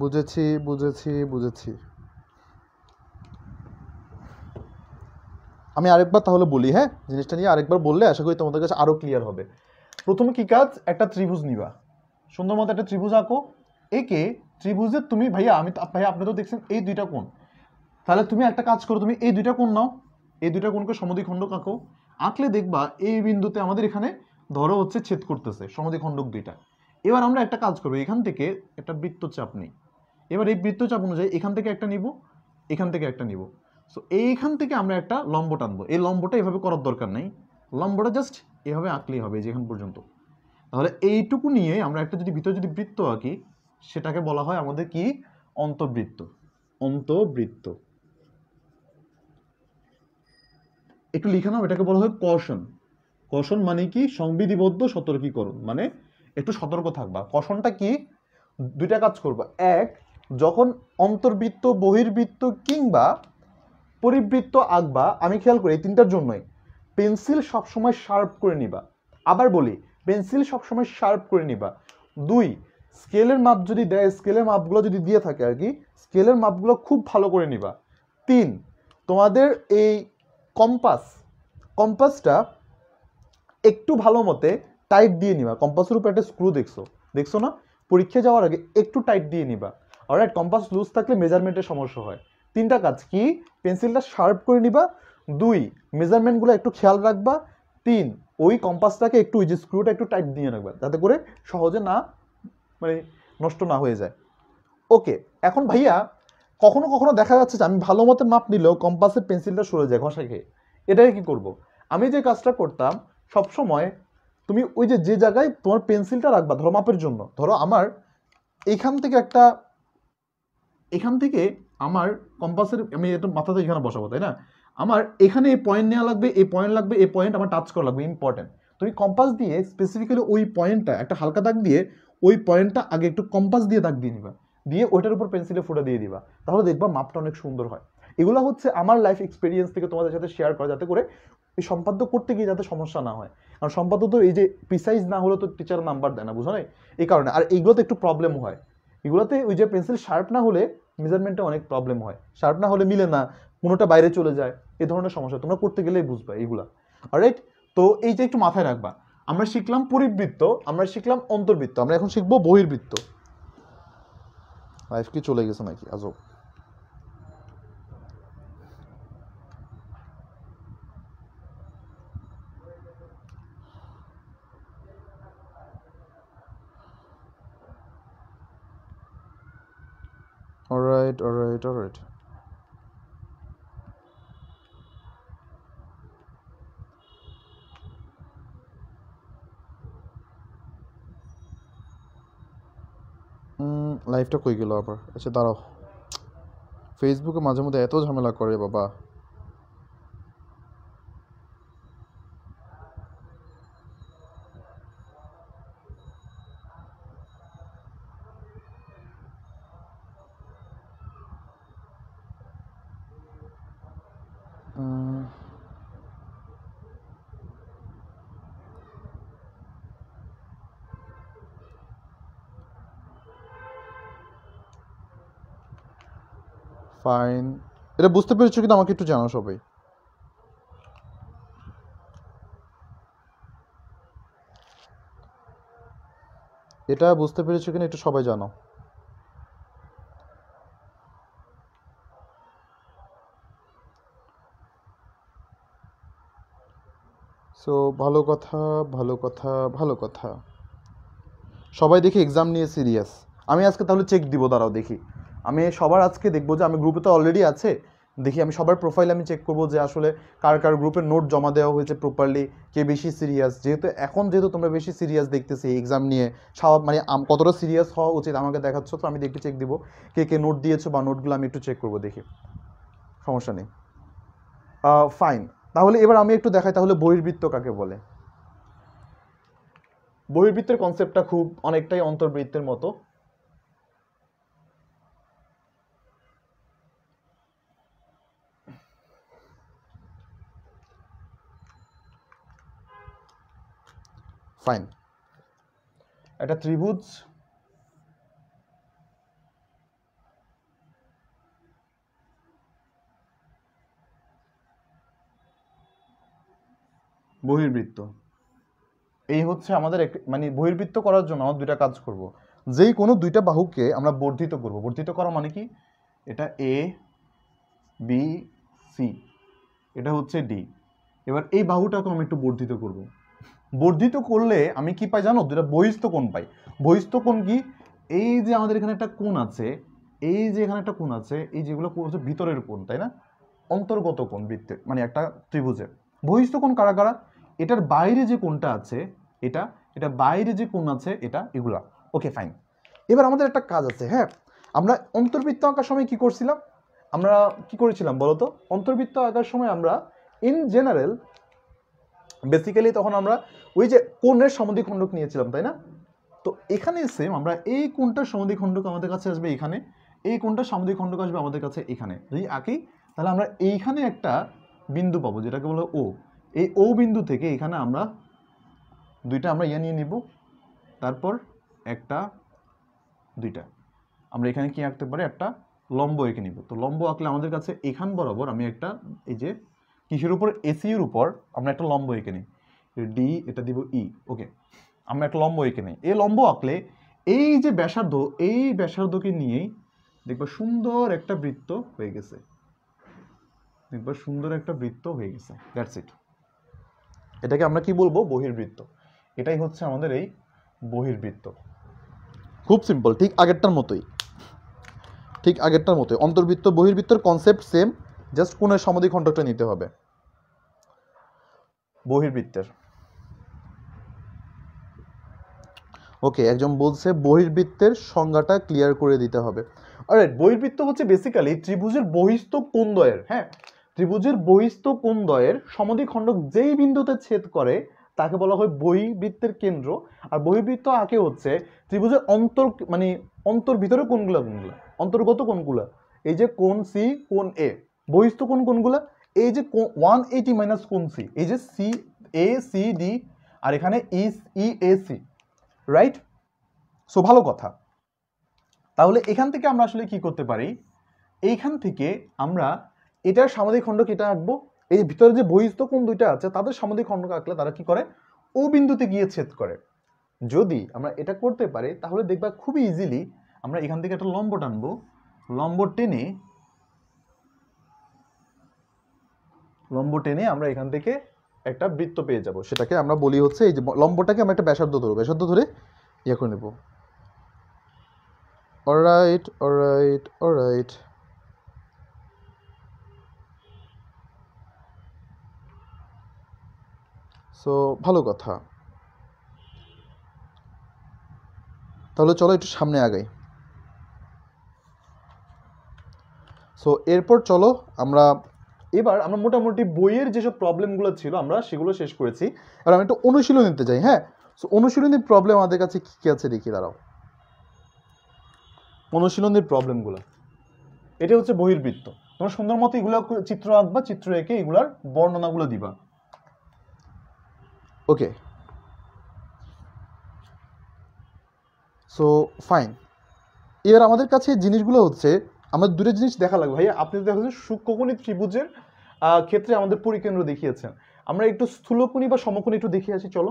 বুঝেছি বুঝেছি বুঝেছি আমি আরেকবার তাহলে বলি হ্যাঁ জিনিসটা নিয়ে আরেকবার বললে আশা করি তোমাদের কাছে আরও ক্লিয়ার হবে প্রথমে কি কাজ একটা ত্রিভুজ নিবা সুন্দর মতো একটা ত্রিভুজ আঁকো একে ত্রিভুজে তুমি ভাইয়া আমি ভাইয়া আপনি তো দেখছেন এই দুইটা কোণ তাহলে তুমি একটা কাজ করো তুমি এই দুইটা কোণ নাও এই দুইটা কোণকে খণ্ডক আঁকো আঁকলে দেখবা এই বিন্দুতে আমাদের এখানে ধরো হচ্ছে ছেদ করতেছে খণ্ডক দুইটা এবার আমরা একটা কাজ করবো এখান থেকে একটা বৃত্তচাপ নিই এবার এই বৃত্তচাপ অনুযায়ী এখান থেকে একটা নিব এখান থেকে একটা নিব সো এইখান থেকে আমরা একটা লম্ব টানবো এই লম্বটা এভাবে করার দরকার নেই লম্বটা জাস্ট এভাবে আঁকলেই হবে যেখান পর্যন্ত তাহলে এইটুকু নিয়ে আমরা একটা যদি ভিতরে যদি বৃত্ত আঁকি সেটাকে বলা হয় আমাদের কি অন্তবৃত্ত অন্তবৃত্ত একটু লিখে নাও এটাকে বলা হয় কর্ষণ কর্ষণ মানে কি সংবিধিবদ্ধ সতর্কীকরণ মানে একটু সতর্ক থাকবা কর্ষণটা কি দুইটা কাজ করবা এক যখন অন্তর্বৃত্ত বহির্বৃত্ত কিংবা পরিবৃত্ত আঁকবা আমি খেয়াল করি এই তিনটার জন্যই পেন্সিল সবসময় শার্প করে নিবা আবার বলি পেন্সিল সবসময় শার্প করে নিবা দুই স্কেলের মাপ যদি দেয় স্কেলের মাপগুলো যদি দিয়ে থাকে আর কি স্কেলের মাপগুলো খুব ভালো করে নিবা তিন তোমাদের এই কম্পাস কম্পাসটা একটু ভালো মতে টাইট দিয়ে নিবা কম্পাসের উপর একটা স্ক্রু দেখছো দেখছো না পরীক্ষা যাওয়ার আগে একটু টাইট দিয়ে নিবা অলরাইট কম্পাস লুজ থাকলে মেজারমেন্টের সমস্যা হয় তিনটা কাজ কি পেন্সিলটা শার্প করে নিবা দুই মেজারমেন্টগুলো একটু খেয়াল রাখবা তিন ওই কম্পাসটাকে একটু ওই যে স্ক্রুটা একটু টাইট দিয়ে রাখবা যাতে করে সহজে না মানে নষ্ট না হয়ে যায় ওকে এখন ভাইয়া কখনো কখনো দেখা যাচ্ছে যে আমি ভালো মতো মাপ নিলেও কম্পাসের পেন্সিলটা সরে যায় ঘষা খেয়ে এটাই কী করবো আমি যে কাজটা করতাম সবসময় তুমি ওই যে যে জায়গায় তোমার পেন্সিলটা রাখবা ধরো মাপের জন্য ধরো আমার এইখান থেকে একটা এখান থেকে আমার কম্পাসের আমি একটু মাথাতে এখানে বসাবো তাই না আমার এখানে এই পয়েন্ট নেওয়া লাগবে এই পয়েন্ট লাগবে এই পয়েন্ট আমার টাচ করা লাগবে ইম্পর্টেন্ট তুমি কম্পাস দিয়ে স্পেসিফিক্যালি ওই পয়েন্টটা একটা হালকা দাগ দিয়ে ওই পয়েন্টটা আগে একটু কম্পাস দিয়ে দাগ দিয়ে নিবা দিয়ে ওইটার উপর পেন্সিলে ফুটে দিয়ে দিবা তাহলে দেখবা মাপটা অনেক সুন্দর হয় এগুলো হচ্ছে আমার লাইফ এক্সপিরিয়েন্স থেকে তোমাদের সাথে শেয়ার করা যাতে করে এই সম্পাদ্য করতে গিয়ে যাতে সমস্যা না হয় কারণ সম্পাদ্য তো এই যে প্রিসাইজ না হলে তো টিচার নাম্বার দেয় না বুঝো নাই এই কারণে আর এইগুলোতে একটু প্রবলেম হয় এগুলোতে ওই যে পেন্সিল শার্প না হলে মেজারমেন্টে অনেক প্রবলেম হয় শার্প না হলে মিলে না কোনোটা বাইরে চলে যায় এ ধরনের সমস্যা তোমরা করতে গেলেই বুঝবা এইগুলা রাইট তো এইটা একটু মাথায় রাখবা আমরা শিখলাম পরিবৃত্ত আমরা শিখলাম অন্তর্বৃত্ত আমরা এখন শিখবো বহির্বৃত্ত লাইফ কি চলে গেছে নাকি আজও All right, all right, all right. লাইভটা কই গেল আবার আচ্ছা দাঁড়াও ফেসবুকে মাঝে মধ্যে এত ঝামেলা করে বাবা এটা বুঝতে পেরেছো কিন্তু আমাকে একটু জানাও সবাই এটা বুঝতে পেরেছো কিনা একটু সবাই জানো সো ভালো কথা ভালো কথা ভালো কথা সবাই দেখি এক্সাম নিয়ে সিরিয়াস আমি আজকে তাহলে চেক দিব দাঁড়াও দেখি আমি সবার আজকে দেখবো যে আমি গ্রুপে তো অলরেডি আছে দেখি আমি সবার প্রোফাইল আমি চেক করবো যে আসলে কার কার গ্রুপের নোট জমা দেওয়া হয়েছে প্রপারলি কে বেশি সিরিয়াস যেহেতু এখন যেহেতু তোমরা বেশি সিরিয়াস দেখতেছি এক্সাম নিয়ে সব মানে কতটা সিরিয়াস হওয়া উচিত আমাকে দেখাচ্ছ তো আমি দেখতে চেক দিব কে কে নোট দিয়েছো বা নোটগুলো আমি একটু চেক করবো দেখি সমস্যা নেই ফাইন তাহলে এবার আমি একটু দেখাই তাহলে বহির্বৃত্ত কাকে বলে বহির্বৃত্তের কনসেপ্টটা খুব অনেকটাই অন্তর্বৃত্তের মতো ফাইন এটা ত্রিভুজ বহির্বৃত্ত এই হচ্ছে আমাদের মানে বহির্বৃত্ত করার জন্য আমরা দুইটা কাজ করব যেই কোনো দুইটা বাহুকে আমরা বর্ধিত করব বর্ধিত করা মানে কি এটা এ বি সি এটা হচ্ছে ডি এবার এই বাহুটাকে আমি একটু বর্ধিত করব বর্ধিত করলে আমি কি পাই জানো দুটা বহিস্থ কোণ পাই বহিস্থ কোণ কি এই যে আমাদের এখানে একটা কোণ আছে এই যে এখানে একটা কোণ আছে এই যেগুলো হচ্ছে ভিতরের কোণ তাই না অন্তর্গত কোণ বৃত্তের মানে একটা ত্রিভুজের বহিস্থ কোণ কারা কারা এটার বাইরে যে কোণটা আছে এটা এটা বাইরে যে কোণ আছে এটা এগুলা ওকে ফাইন এবার আমাদের একটা কাজ আছে হ্যাঁ আমরা অন্তর্বৃত্ত আঁকার সময় কি করছিলাম আমরা কি করেছিলাম বলতো অন্তর্বৃত্ত আঁকার সময় আমরা ইন জেনারেল বেসিক্যালি তখন আমরা ওই যে কোনের সামুদ্রিক খণ্ডক নিয়েছিলাম তাই না তো এখানে সেম আমরা এই কোনটা সামুদ্রিক খণ্ডক আমাদের কাছে আসবে এখানে এই কোনটা সামুদ্রিক খণ্ডক আসবে আমাদের কাছে এখানে যদি আঁকি তাহলে আমরা এইখানে একটা বিন্দু পাবো যেটাকে বলো ও এই ও বিন্দু থেকে এখানে আমরা দুইটা আমরা ইয়ে নিয়ে নেব তারপর একটা দুইটা আমরা এখানে কি আঁকতে পারি একটা লম্ব এঁকে নিব তো লম্ব আঁকলে আমাদের কাছে এখান বরাবর আমি একটা এই যে কিসের উপর এসিউর উপর আমরা একটা লম্ব এঁকে নিই ডি এটা দিব ই e, ওকে আমরা একটা লম্ব এঁকে নিই এই লম্ব আঁকলে এই যে ব্যাসার্ধ এই ব্যাসার্ধকে নিয়েই দেখবা সুন্দর একটা বৃত্ত হয়ে গেছে দেখবা সুন্দর একটা বৃত্ত হয়ে গেছে দ্যাটস ইট এটাকে আমরা কি বলবো বহির্বৃত্ত এটাই হচ্ছে আমাদের এই বহির্বৃত্ত খুব সিম্পল ঠিক আগেরটার মতোই ঠিক আগেরটার মতোই অন্তর্বৃত্ত বহির্বৃত্তর কনসেপ্ট সেম জাস্ট সমাধি খণ্ডটা নিতে হবে বহির্বৃত্তের ওকে একজন বলছে বহির্বৃত্তের সংজ্ঞাটা ক্লিয়ার করে দিতে হবে অলরাইট বহির্বৃত্ত হচ্ছে বেসিক্যালি ত্রিভুজের বহিস্থ কোণদ্বয়ের হ্যাঁ ত্রিভুজের বহিস্থ কোণদ্বয়ের খণ্ডক যেই বিন্দুতে ছেদ করে তাকে বলা হয় বহির্বৃত্তের কেন্দ্র আর বহির্বৃত্ত আগে হচ্ছে ত্রিভুজের অন্তর মানে অন্তর ভিতরে কোনগুলো কোনগুলো অন্তর্গত কোনগুলো এই যে কোন সি কোন এ বহিস্থ কোন কোনগুলা এই যে ওয়ান এইটি মাইনাস কোন সি এই যে সি এ সি ডি আর এখানে E E A C right so ভালো কথা তাহলে এখান থেকে আমরা আসলে কি করতে পারি এইখান থেকে আমরা এটার সামাজিক খণ্ড এটা আঁকবো এই ভিতরে যে বহিস্থ কোন দুইটা আছে তাদের সামাজিক খণ্ডকে আঁকলে তারা কি করে ও বিন্দুতে গিয়ে ছেদ করে যদি আমরা এটা করতে পারি তাহলে দেখবা খুবই ইজিলি আমরা এখান থেকে একটা লম্ব টানবো লম্ব টেনে লম্ব টেনে আমরা এখান থেকে একটা বৃত্ত পেয়ে যাব সেটাকে আমরা বলি হচ্ছে এই যে লম্বটাকে আমরা একটা ব্যাসার্ধ ধরবো ব্যাসার্ধ ধরে ইয়ে করে নেব অলরাইট অলরাইট অলরাইট সো ভালো কথা তাহলে চলো একটু সামনে আগাই সো এরপর চলো আমরা এবার আমরা মোটামুটি বইয়ের যেসব প্রবলেমগুলো ছিল আমরা সেগুলো শেষ করেছি এবার আমি একটু অনুশীলন নিতে চাই হ্যাঁ সো অনুশীলনের প্রবলেম আমাদের কাছে কী কী আছে দেখি দাঁড়াও অনুশীলনের প্রবলেমগুলো এটা হচ্ছে বহির্বৃত্ত তোমরা সুন্দর মতো এগুলো চিত্র আঁকবা চিত্র এঁকে এগুলার বর্ণনাগুলো দিবা ওকে সো ফাইন এবার আমাদের কাছে জিনিসগুলো হচ্ছে আমাদের দূরের জিনিস দেখা লাগবে ভাইয়া আপনি দেখা যাচ্ছে সূক্ষ্মকোণী ত্রিভুজের ক্ষেত্রে আমাদের পরিকেন্দ্র দেখিয়েছেন আমরা একটু স্থূলকোণী বা সমকোণী একটু দেখিয়ে আসি চলো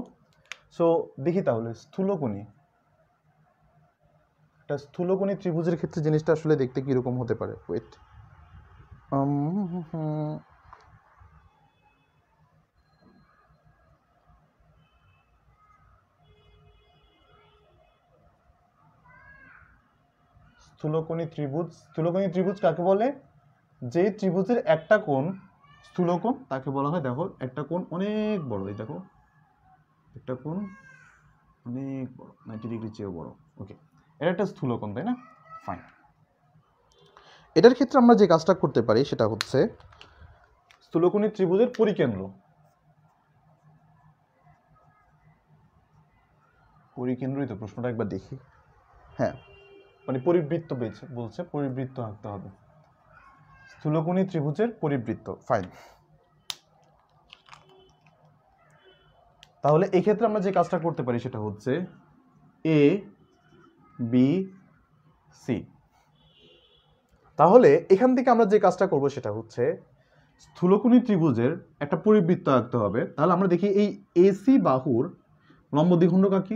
সো দেখি তাহলে স্থূলকোণী একটা স্থূলকোণী ত্রিভুজের ক্ষেত্রে জিনিসটা আসলে দেখতে কীরকম হতে পারে ওয়েট স্থূলকোণী ত্রিভুজ স্থূলকোণী ত্রিভুজ কাকে বলে যে ত্রিভুজের একটা কোণ স্থূলকোণ তাকে বলা হয় দেখো একটা কোণ অনেক বড় এই দেখো একটা কোণ অনেক বড় নাইনটি ডিগ্রি চেয়েও বড় ওকে এটা একটা স্থূলকোণ তাই না ফাইন এটার ক্ষেত্রে আমরা যে কাজটা করতে পারি সেটা হচ্ছে স্থূলকোণী ত্রিভুজের পরিকেন্দ্র পরিকেন্দ্রই তো প্রশ্নটা একবার দেখি হ্যাঁ মানে পরিবৃত্ত বলছে পরিবৃত্ত আঁকতে হবে স্থূলকোণী ত্রিভুজের পরিবৃত্ত ফাইন তাহলে এক্ষেত্রে আমরা যে কাজটা করতে পারি সেটা হচ্ছে এ বি সি তাহলে এখান থেকে আমরা যে কাজটা করব সেটা হচ্ছে স্থূলকোণী ত্রিভুজের একটা পরিবৃত্ত আঁকতে হবে তাহলে আমরা দেখি এই এসি বাহুর লম্ব দ্বিখণ্ডক আঁকি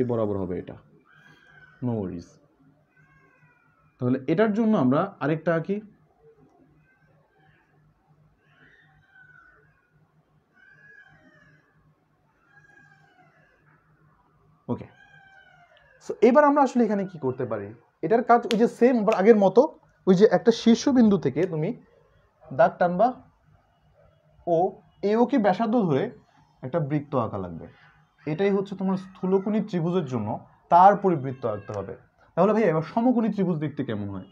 এ বরাবর হবে এটা নো ওয়ারিজ তাহলে এটার জন্য আমরা আরেকটা আঁকি ওকে সো এবার আমরা আসলে এখানে কি করতে পারি এটার কাজ ওই যে সেম আবার আগের মতো ওই যে একটা শীর্ষবিন্দু থেকে তুমি দাগ টানবা ও ওকে ব্যাসার্ধ ধরে একটা বৃত্ত আঁকা লাগবে এটাই হচ্ছে তোমার স্থূলকোণী ত্রিভুজের জন্য তার পরিবৃত্ত আঁকতে হবে তাহলে ভাই এবার সমকোণী ত্রিভুজ দেখতে কেমন হয়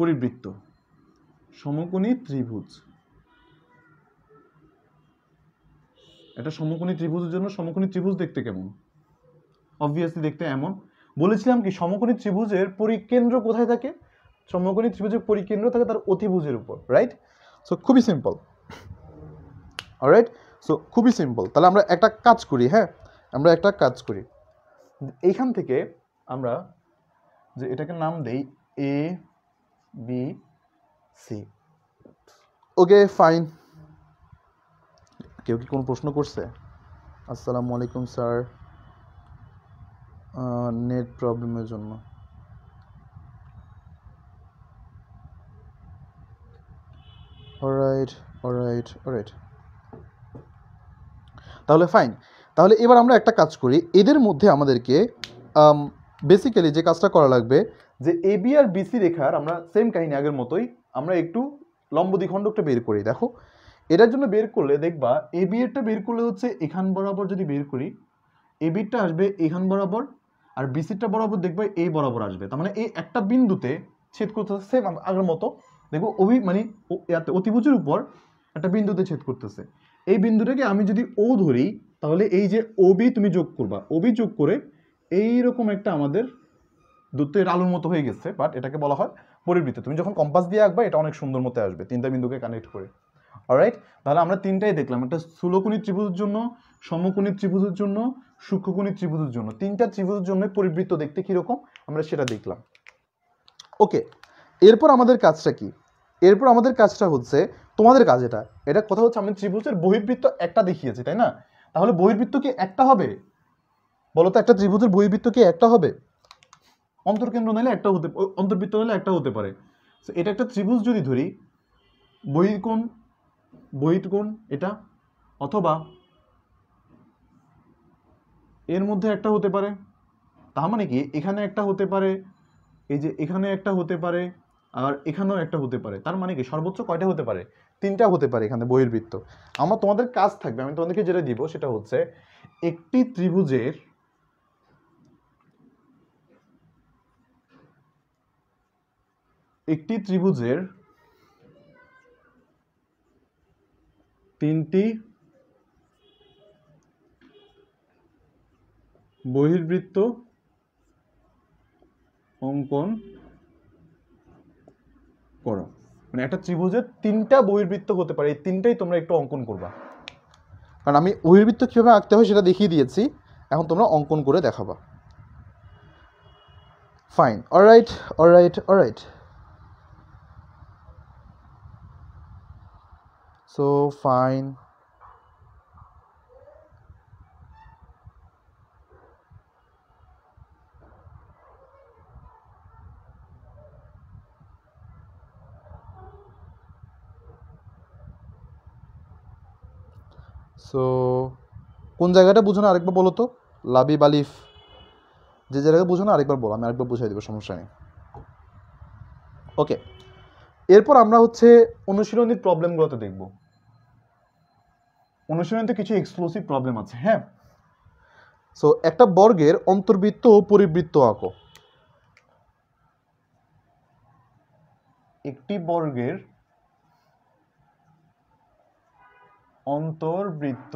পরিবৃত্ত সমকোণী ত্রিভুজ এটা সমকোণী ত্রিভুজের জন্য সমকুণী ত্রিভুজ দেখতে কেমন অবভিয়াসলি দেখতে এমন বলেছিলাম কি সমকোণী ত্রিভুজের পরিকেন্দ্র কোথায় থাকে সমকোণী ত্রিভুজের পরিকেন্দ্র থাকে তার অতিভুজের উপর রাইট সো খুবই সিম্পল অলরাইট সো খুবই সিম্পল তাহলে আমরা একটা কাজ করি হ্যাঁ আমরা একটা কাজ করি এইখান থেকে আমরা যে এটাকে নাম দেই A B C okay fine কেউ কি কোনো প্রশ্ন করছে আসসালামু আলাইকুম স্যার নেট প্রবলেমের জন্য অলরাইট অলরাইট অলরাইট তাহলে ফাইন তাহলে এবার আমরা একটা কাজ করি এদের মধ্যে আমাদেরকে বেসিক্যালি যে কাজটা করা লাগবে যে এ বি আর বিসি রেখার আমরা সেম কাহিনী আগের মতোই আমরা একটু লম্ব দ্বিখণ্ডকটা বের করি দেখো এটার জন্য বের করলে দেখবা এ বি এরটা বের করলে হচ্ছে এখান বরাবর যদি বের করি এ বিরটা আসবে এখান বরাবর আর বিসিটা বরাবর দেখবে এ বরাবর আসবে তার মানে এই একটা বিন্দুতে ছেদ করতেছে সেম আগের মতো দেখবো অভি মানে অতিভুজের উপর একটা বিন্দুতে ছেদ করতেছে এই বিন্দুটাকে আমি যদি ও ধরি তাহলে এই যে ওবি তুমি যোগ করবা ওবি যোগ করে এই রকম একটা আমাদের দূরত্বের আলোর মতো হয়ে গেছে বাট এটাকে বলা হয় পরিবৃত্ত তুমি যখন কম্পাস দিয়ে আঁকবা এটা অনেক সুন্দর মতো আসবে তিনটা বিন্দুকে কানেক্ট করে অলরাইট তাহলে আমরা তিনটাই দেখলাম একটা স্থূলকোণী ত্রিভুজের জন্য সমকোণী ত্রিভুজের জন্য সূক্ষ্মকোণী ত্রিভুজের জন্য তিনটা ত্রিভুজের জন্য পরিবৃত্ত দেখতে কীরকম আমরা সেটা দেখলাম ওকে এরপর আমাদের কাজটা কি এরপর আমাদের কাজটা হচ্ছে তোমাদের কাজ এটা এটা কথা হচ্ছে আমি ত্রিভুজের বহির্বৃত্ত একটা দেখিয়েছি তাই না তাহলে বহির্বৃত্ত কি একটা হবে বলো তো একটা ত্রিভুজের বহির্বৃত্ত কি একটা হবে অন্তর্কেন্দ্র নিলে একটা হতে অন্তর্বৃত্ত নিলে একটা হতে পারে এটা একটা ত্রিভুজ যদি ধরি বহির্কোণ বহির্কোণ এটা অথবা এর মধ্যে একটা হতে পারে তার মানে কি এখানে একটা হতে পারে এই যে এখানে একটা হতে পারে আর এখানেও একটা হতে পারে তার মানে কি সর্বোচ্চ কয়টা হতে পারে তিনটা হতে পারে এখানে বহির্বৃত্ত আমার তোমাদের কাজ থাকবে আমি তোমাদেরকে যেটা দিব সেটা হচ্ছে একটি ত্রিভুজের একটি ত্রিভুজের তিনটি বহির্বৃত্ত অঙ্কন করা মানে একটা ত্রিভুজের তিনটা বহির্বৃত্ত হতে পারে এই তিনটাই তোমরা একটু অঙ্কন করবা কারণ আমি বহির্বৃত্ত কীভাবে আঁকতে হয় সেটা দেখিয়ে দিয়েছি এখন তোমরা অঙ্কন করে দেখাবা fine alright alright alright so fine so কোন জায়গাটা বুঝো না আরেকবার বলো তো লাবি বালিফ যে জায়গাটা বুঝো না আরেকবার বলো আমি আরেকবার বুঝাই দেবো সমস্যা নেই ওকে এরপর আমরা হচ্ছে অনুশীলনীর প্রবলেমগুলোতে দেখব অনুশীলনীতে কিছু এক্সক্লুসিভ প্রবলেম আছে হ্যাঁ সো একটা বর্গের অন্তর্বৃত্ত ও পরিবৃত্ত আঁকো একটি বর্গের অন্তর্বৃত্ত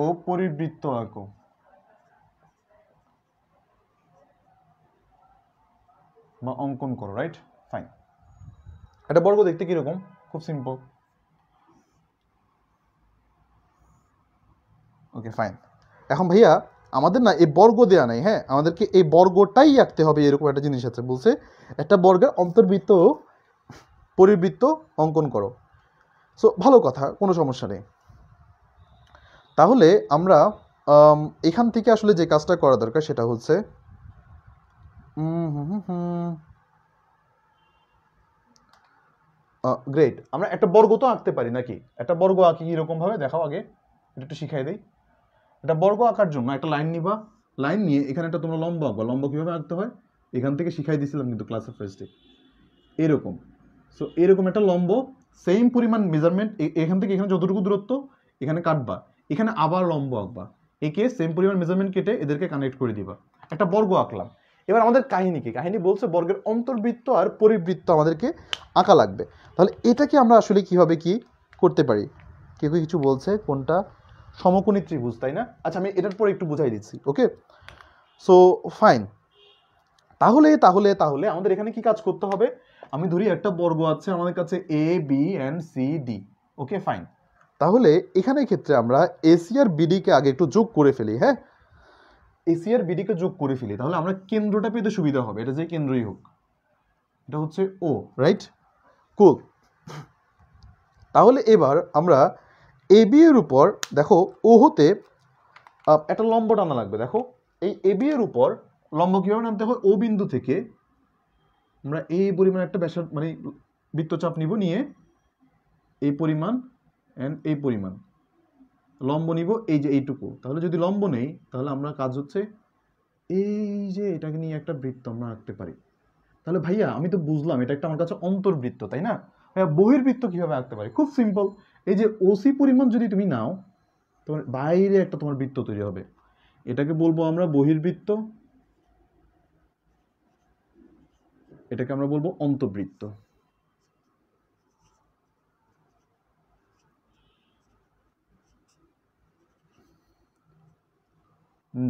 ও পরিবৃত্ত আঁকো বা অঙ্কন করো রাইট ফাইন একটা বর্গ দেখতে কীরকম খুব সিম্পল ওকে ফাইন এখন ভাইয়া আমাদের না এই বর্গ দেওয়া নাই হ্যাঁ আমাদেরকে এই বর্গটাই আঁকতে হবে এরকম একটা জিনিস আছে বলছে একটা বর্গের অন্তর্বৃত্ত পরিবৃত্ত অঙ্কন করো সো ভালো কথা কোনো সমস্যা নেই তাহলে আমরা এখান থেকে আসলে যে কাজটা করা দরকার সেটা হচ্ছে গ্রেট আমরা একটা বর্গ তো আঁকতে পারি নাকি একটা বর্গ আঁকি কীরকমভাবে দেখাও আগে এটা একটু শিখাই দিই এটা বর্গ আঁকার জন্য একটা লাইন নিবা লাইন নিয়ে এখানে একটা তোমরা লম্বা আঁকবা লম্বা কীভাবে আঁকতে হয় এখান থেকে শিখাই দিয়েছিলাম কিন্তু ক্লাসের ফার্স্ট ডে এরকম সো এরকম একটা লম্ব সেম পরিমাণ মেজারমেন্ট এখান থেকে এখানে যতটুকু দূরত্ব এখানে কাটবা এখানে আবার লম্ব আঁকবা একে সেম পরিমাণ মেজারমেন্ট কেটে এদেরকে কানেক্ট করে দিবা একটা বর্গ আঁকলাম এবার আমাদের কাহিনী কি কাহিনী বলছে বর্গের অন্তর্বৃত্ত আর পরিবৃত্ত আমাদেরকে আঁকা লাগবে তাহলে এটাকে আমরা আসলে কীভাবে কি করতে পারি কেউ কিছু বলছে কোনটা সমকোণী ত্রিভুজ তাই না আচ্ছা আমি এটার পরে একটু বুঝাই দিচ্ছি ওকে সো ফাইন তাহলে তাহলে তাহলে আমাদের এখানে কি কাজ করতে হবে আমি ধরি একটা বর্গ আছে আমাদের কাছে A B and C D okay fine তাহলে এখানে ক্ষেত্রে আমরা এসি আর বিডিকে আগে একটু যোগ করে ফেলি হ্যাঁ এসি আর বিডিকে যোগ করে ফেলি তাহলে আমরা কেন্দ্রটা পেতে সুবিধা হবে এটা যে কেন্দ্রই হোক এটা হচ্ছে ও রাইট কুল তাহলে এবার আমরা এ বি এর উপর দেখো ও হতে একটা লম্ব টানা লাগবে দেখো এই এ বি এর উপর লম্ব কীভাবে নামতে হয় ও বিন্দু থেকে আমরা এই পরিমাণ একটা ব্যাসার মানে বৃত্তচাপ নিব নিয়ে এই পরিমাণ অ্যান্ড এই পরিমাণ লম্ব নিব এই যে এইটুকু তাহলে যদি লম্ব নেই তাহলে আমরা কাজ হচ্ছে এই যে এটাকে নিয়ে একটা বৃত্ত আমরা আঁকতে পারি তাহলে ভাইয়া আমি তো বুঝলাম এটা একটা আমার কাছে অন্তর্বৃত্ত তাই না ভাইয়া বহির্বৃত্ত কীভাবে আঁকতে পারি খুব সিম্পল এই যে ওসি পরিমাণ যদি তুমি নাও তোমার বাইরে একটা তোমার বৃত্ত তৈরি হবে এটাকে বলবো আমরা বহির্বৃত্ত এটাকে আমরা বলবো অন্তবৃত্ত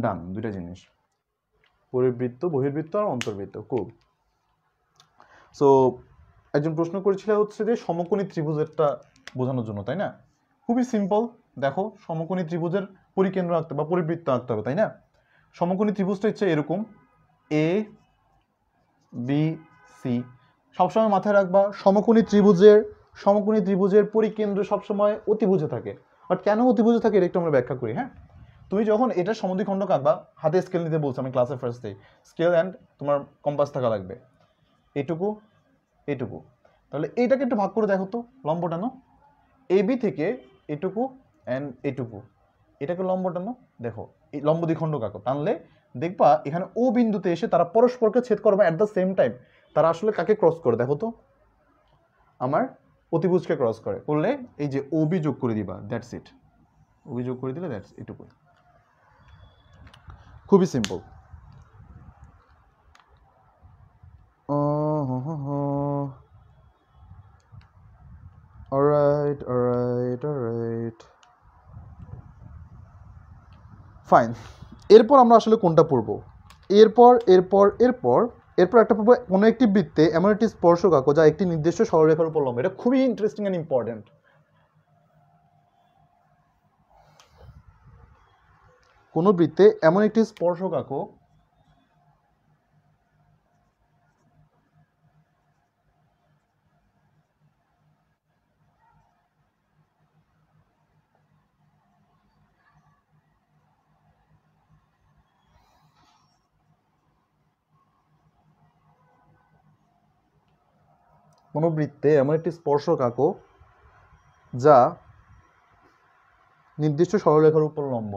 ডান দুইটা জিনিস পরিবৃত্ত বহির্বৃত্ত আর অন্তর্বৃত্ত খুব সো একজন প্রশ্ন করেছিল হচ্ছে যে সমকোণী ত্রিভুজেরটা বোঝানোর জন্য তাই না খুবই সিম্পল দেখো সমকোণী ত্রিভুজের পরিকেন্দ্র আঁকতে বা পরিবৃত্ত আঁকতে হবে তাই না সমকোণী ত্রিভুজটা হচ্ছে এরকম এ বি সি সবসময় মাথায় রাখবা সমকোণী ত্রিভুজের সমকোণী ত্রিভুজের পরিকেন্দ্র সবসময় অতিভুজে থাকে আর কেন অতিভুজে থাকে এটা একটু আমরা ব্যাখ্যা করি হ্যাঁ তুমি যখন এটা সমদ্বিখণ্ডক কাঁকবা হাতে স্কেল নিতে বলছো আমি ক্লাসে ফার্স্টেই স্কেল অ্যান্ড তোমার কম্পাস থাকা লাগবে এটুকু এটুকু তাহলে এইটাকে একটু ভাগ করে দেখো তো লম্ব টানো এ বি থেকে এটুকু অ্যান্ড এটুকু এটাকে লম্ব টানো দেখো এই লম্ব দ্বিখণ্ড কাকো টানলে দেখবা এখানে ও বিন্দুতে এসে তারা পরস্পরকে ছেদ করবে অ্যাট দ্য সেম টাইম তারা আসলে কাকে ক্রস করে দেখো তো আমার অতিভুজকে ক্রস করে করলে এই যে ওবি যোগ করে দিবা দ্যাটস ইট ওবি যোগ করে দিলে দ্যাটস এটুকু খুবই সিম্পল ফাইন এরপর আমরা আসলে কোনটা পড়ব এরপর এরপর এরপর এরপর একটা পাবো কোনো একটি বৃত্তে এমন একটি স্পর্শক আঁকো যা একটি নির্দিষ্ট সরলরেখার উপর লম্ব এটা খুবই ইন্টারেস্টিং অ্যান্ড ইম্পর্টেন্ট কোনো বৃত্তে এমন একটি স্পর্শক আঁকো কোনো বৃত্তে এমন একটি স্পর্শক আঁকো যা নির্দিষ্ট সরলরেখার উপর লম্ব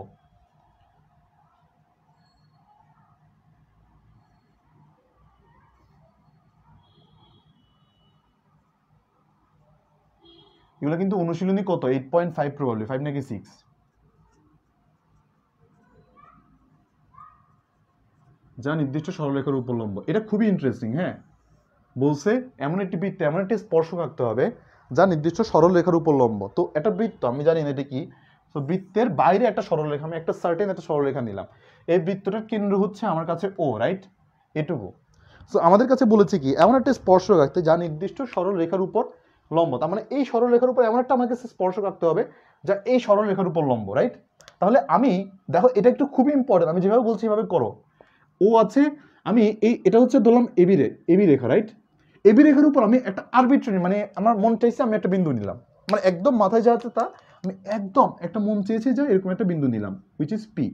এগুলো কিন্তু অনুশীলনী কত eight point five probably five নাকি সিক্স যা নির্দিষ্ট সরলরেখার লম্ব এটা খুবই ইন্টারেস্টিং হ্যাঁ বলছে এমন একটি বৃত্ত এমন একটি স্পর্শক আঁকতে হবে যা নির্দিষ্ট সরলরেখার উপর লম্ব তো এটা বৃত্ত আমি জানি না এটা কি তো বৃত্তের বাইরে একটা সরলরেখা আমি একটা সার্টেন একটা সরলরেখা নিলাম এই বৃত্তটার কেন্দ্র হচ্ছে আমার কাছে ও রাইট এটুকু সো আমাদের কাছে বলেছে কি এমন একটা স্পর্শক আঁকতে যা নির্দিষ্ট সরলরেখার উপর লম্ব তার মানে এই সরলরেখার উপর এমন একটা আমার কাছে স্পর্শক আঁকতে হবে যা এই সরলরেখার উপর লম্ব রাইট তাহলে আমি দেখো এটা একটু খুবই ইম্পর্টেন্ট আমি যেভাবে বলছি এভাবে করো ও আছে আমি এই এটা হচ্ছে ধরলাম এবি রে এবি রেখা রাইট এবি রেখার উপর আমি একটা আরবিট্রারি মানে আমার মন চাইছে আমি একটা বিন্দু নিলাম মানে একদম মাথায় যাতে তা আমি একদম একটা মন চেয়েছে যে এরকম একটা বিন্দু নিলাম উইচ ইজ পি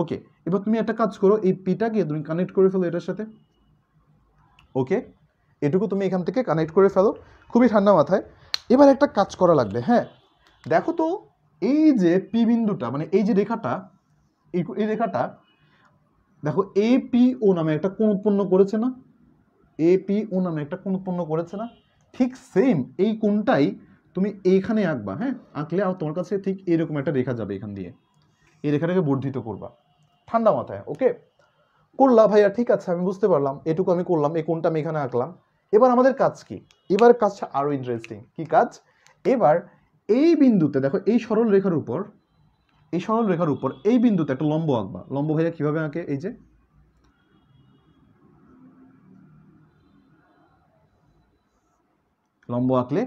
ওকে এবার তুমি একটা কাজ করো এই পিটাকে তুমি কানেক্ট করে ফেলো এটার সাথে ওকে এটুকু তুমি এখান থেকে কানেক্ট করে ফেলো খুবই ঠান্ডা মাথায় এবার একটা কাজ করা লাগবে হ্যাঁ দেখো তো এই যে পি বিন্দুটা মানে এই যে রেখাটা এই রেখাটা দেখো এ পি ও নামে একটা কোন উৎপন্ন করেছে না এপি ও নামে একটা কোন উৎপন্ন করেছে না ঠিক সেম এই কোনটাই তুমি এইখানে আঁকবা হ্যাঁ আঁকলে আর তোমার কাছে ঠিক এরকম একটা রেখা যাবে এখান দিয়ে এই রেখাটাকে বর্ধিত করবা ঠান্ডা মাথায় ওকে করলা ভাইয়া ঠিক আছে আমি বুঝতে পারলাম এটুকু আমি করলাম এই কোনটা আমি এখানে আঁকলাম এবার আমাদের কাজ কি এবার কাজটা আরও ইন্টারেস্টিং কি কাজ এবার এই বিন্দুতে দেখো এই সরল রেখার উপর এই সরল রেখার উপর এই বিন্দুতে একটা লম্ব আঁকবা লম্ব ভাইয়া কীভাবে আঁকে এই যে লম্ব আঁকলে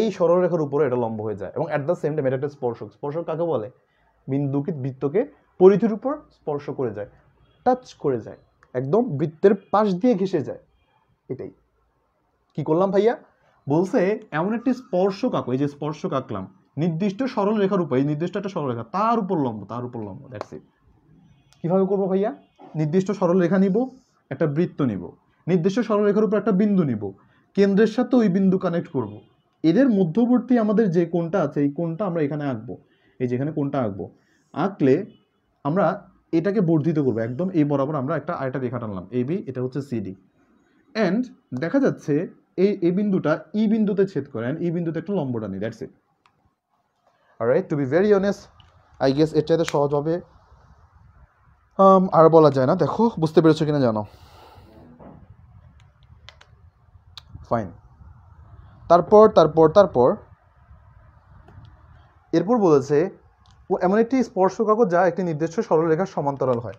এই সরলরেখার উপরে এটা লম্ব হয়ে যায় এবং অ্যাট দ্য সেম টাইম এটা একটা স্পর্শক স্পর্শক কাকে বলে বিন্দুকে বৃত্তকে পরিধির উপর স্পর্শ করে যায় টাচ করে যায় একদম বৃত্তের পাশ দিয়ে ঘেসে যায় এটাই কি করলাম ভাইয়া বলছে এমন একটি স্পর্শক আঁকো এই যে স্পর্শক আঁকলাম নির্দিষ্ট সরল রেখার উপর এই নির্দিষ্ট একটা সরল রেখা তার উপর লম্ব তার উপর লম্ব দ্যাটস ইট কীভাবে করবো ভাইয়া নির্দিষ্ট সরল রেখা নিব একটা বৃত্ত নিব নির্দিষ্ট সরল রেখার উপর একটা বিন্দু নিব কেন্দ্রের সাথে ওই বিন্দু কানেক্ট করব। এদের মধ্যবর্তী আমাদের যে কোনটা আছে এই কোনটা আমরা এখানে আঁকবো এই যেখানে কোনটা আঁকবো আঁকলে আমরা এটাকে বর্ধিত করব একদম এই বরাবর আমরা একটা আয়টা রেখা টানলাম এ বি এটা হচ্ছে সিডি অ্যান্ড দেখা যাচ্ছে এই এ বিন্দুটা ই বিন্দুতে ছেদ করে অ্যান্ড ই বিন্দুতে একটা লম্ব টানি that's it right to be very honest I guess এর চাইতে সহজ হবে আর বলা যায় না দেখো বুঝতে পেরেছো কিনা জানো ফাইন তারপর তারপর তারপর এরপর বলেছে ও এমন একটি স্পর্শ কাগজ যা একটি নির্দিষ্ট সরলরেখার সমান্তরাল হয়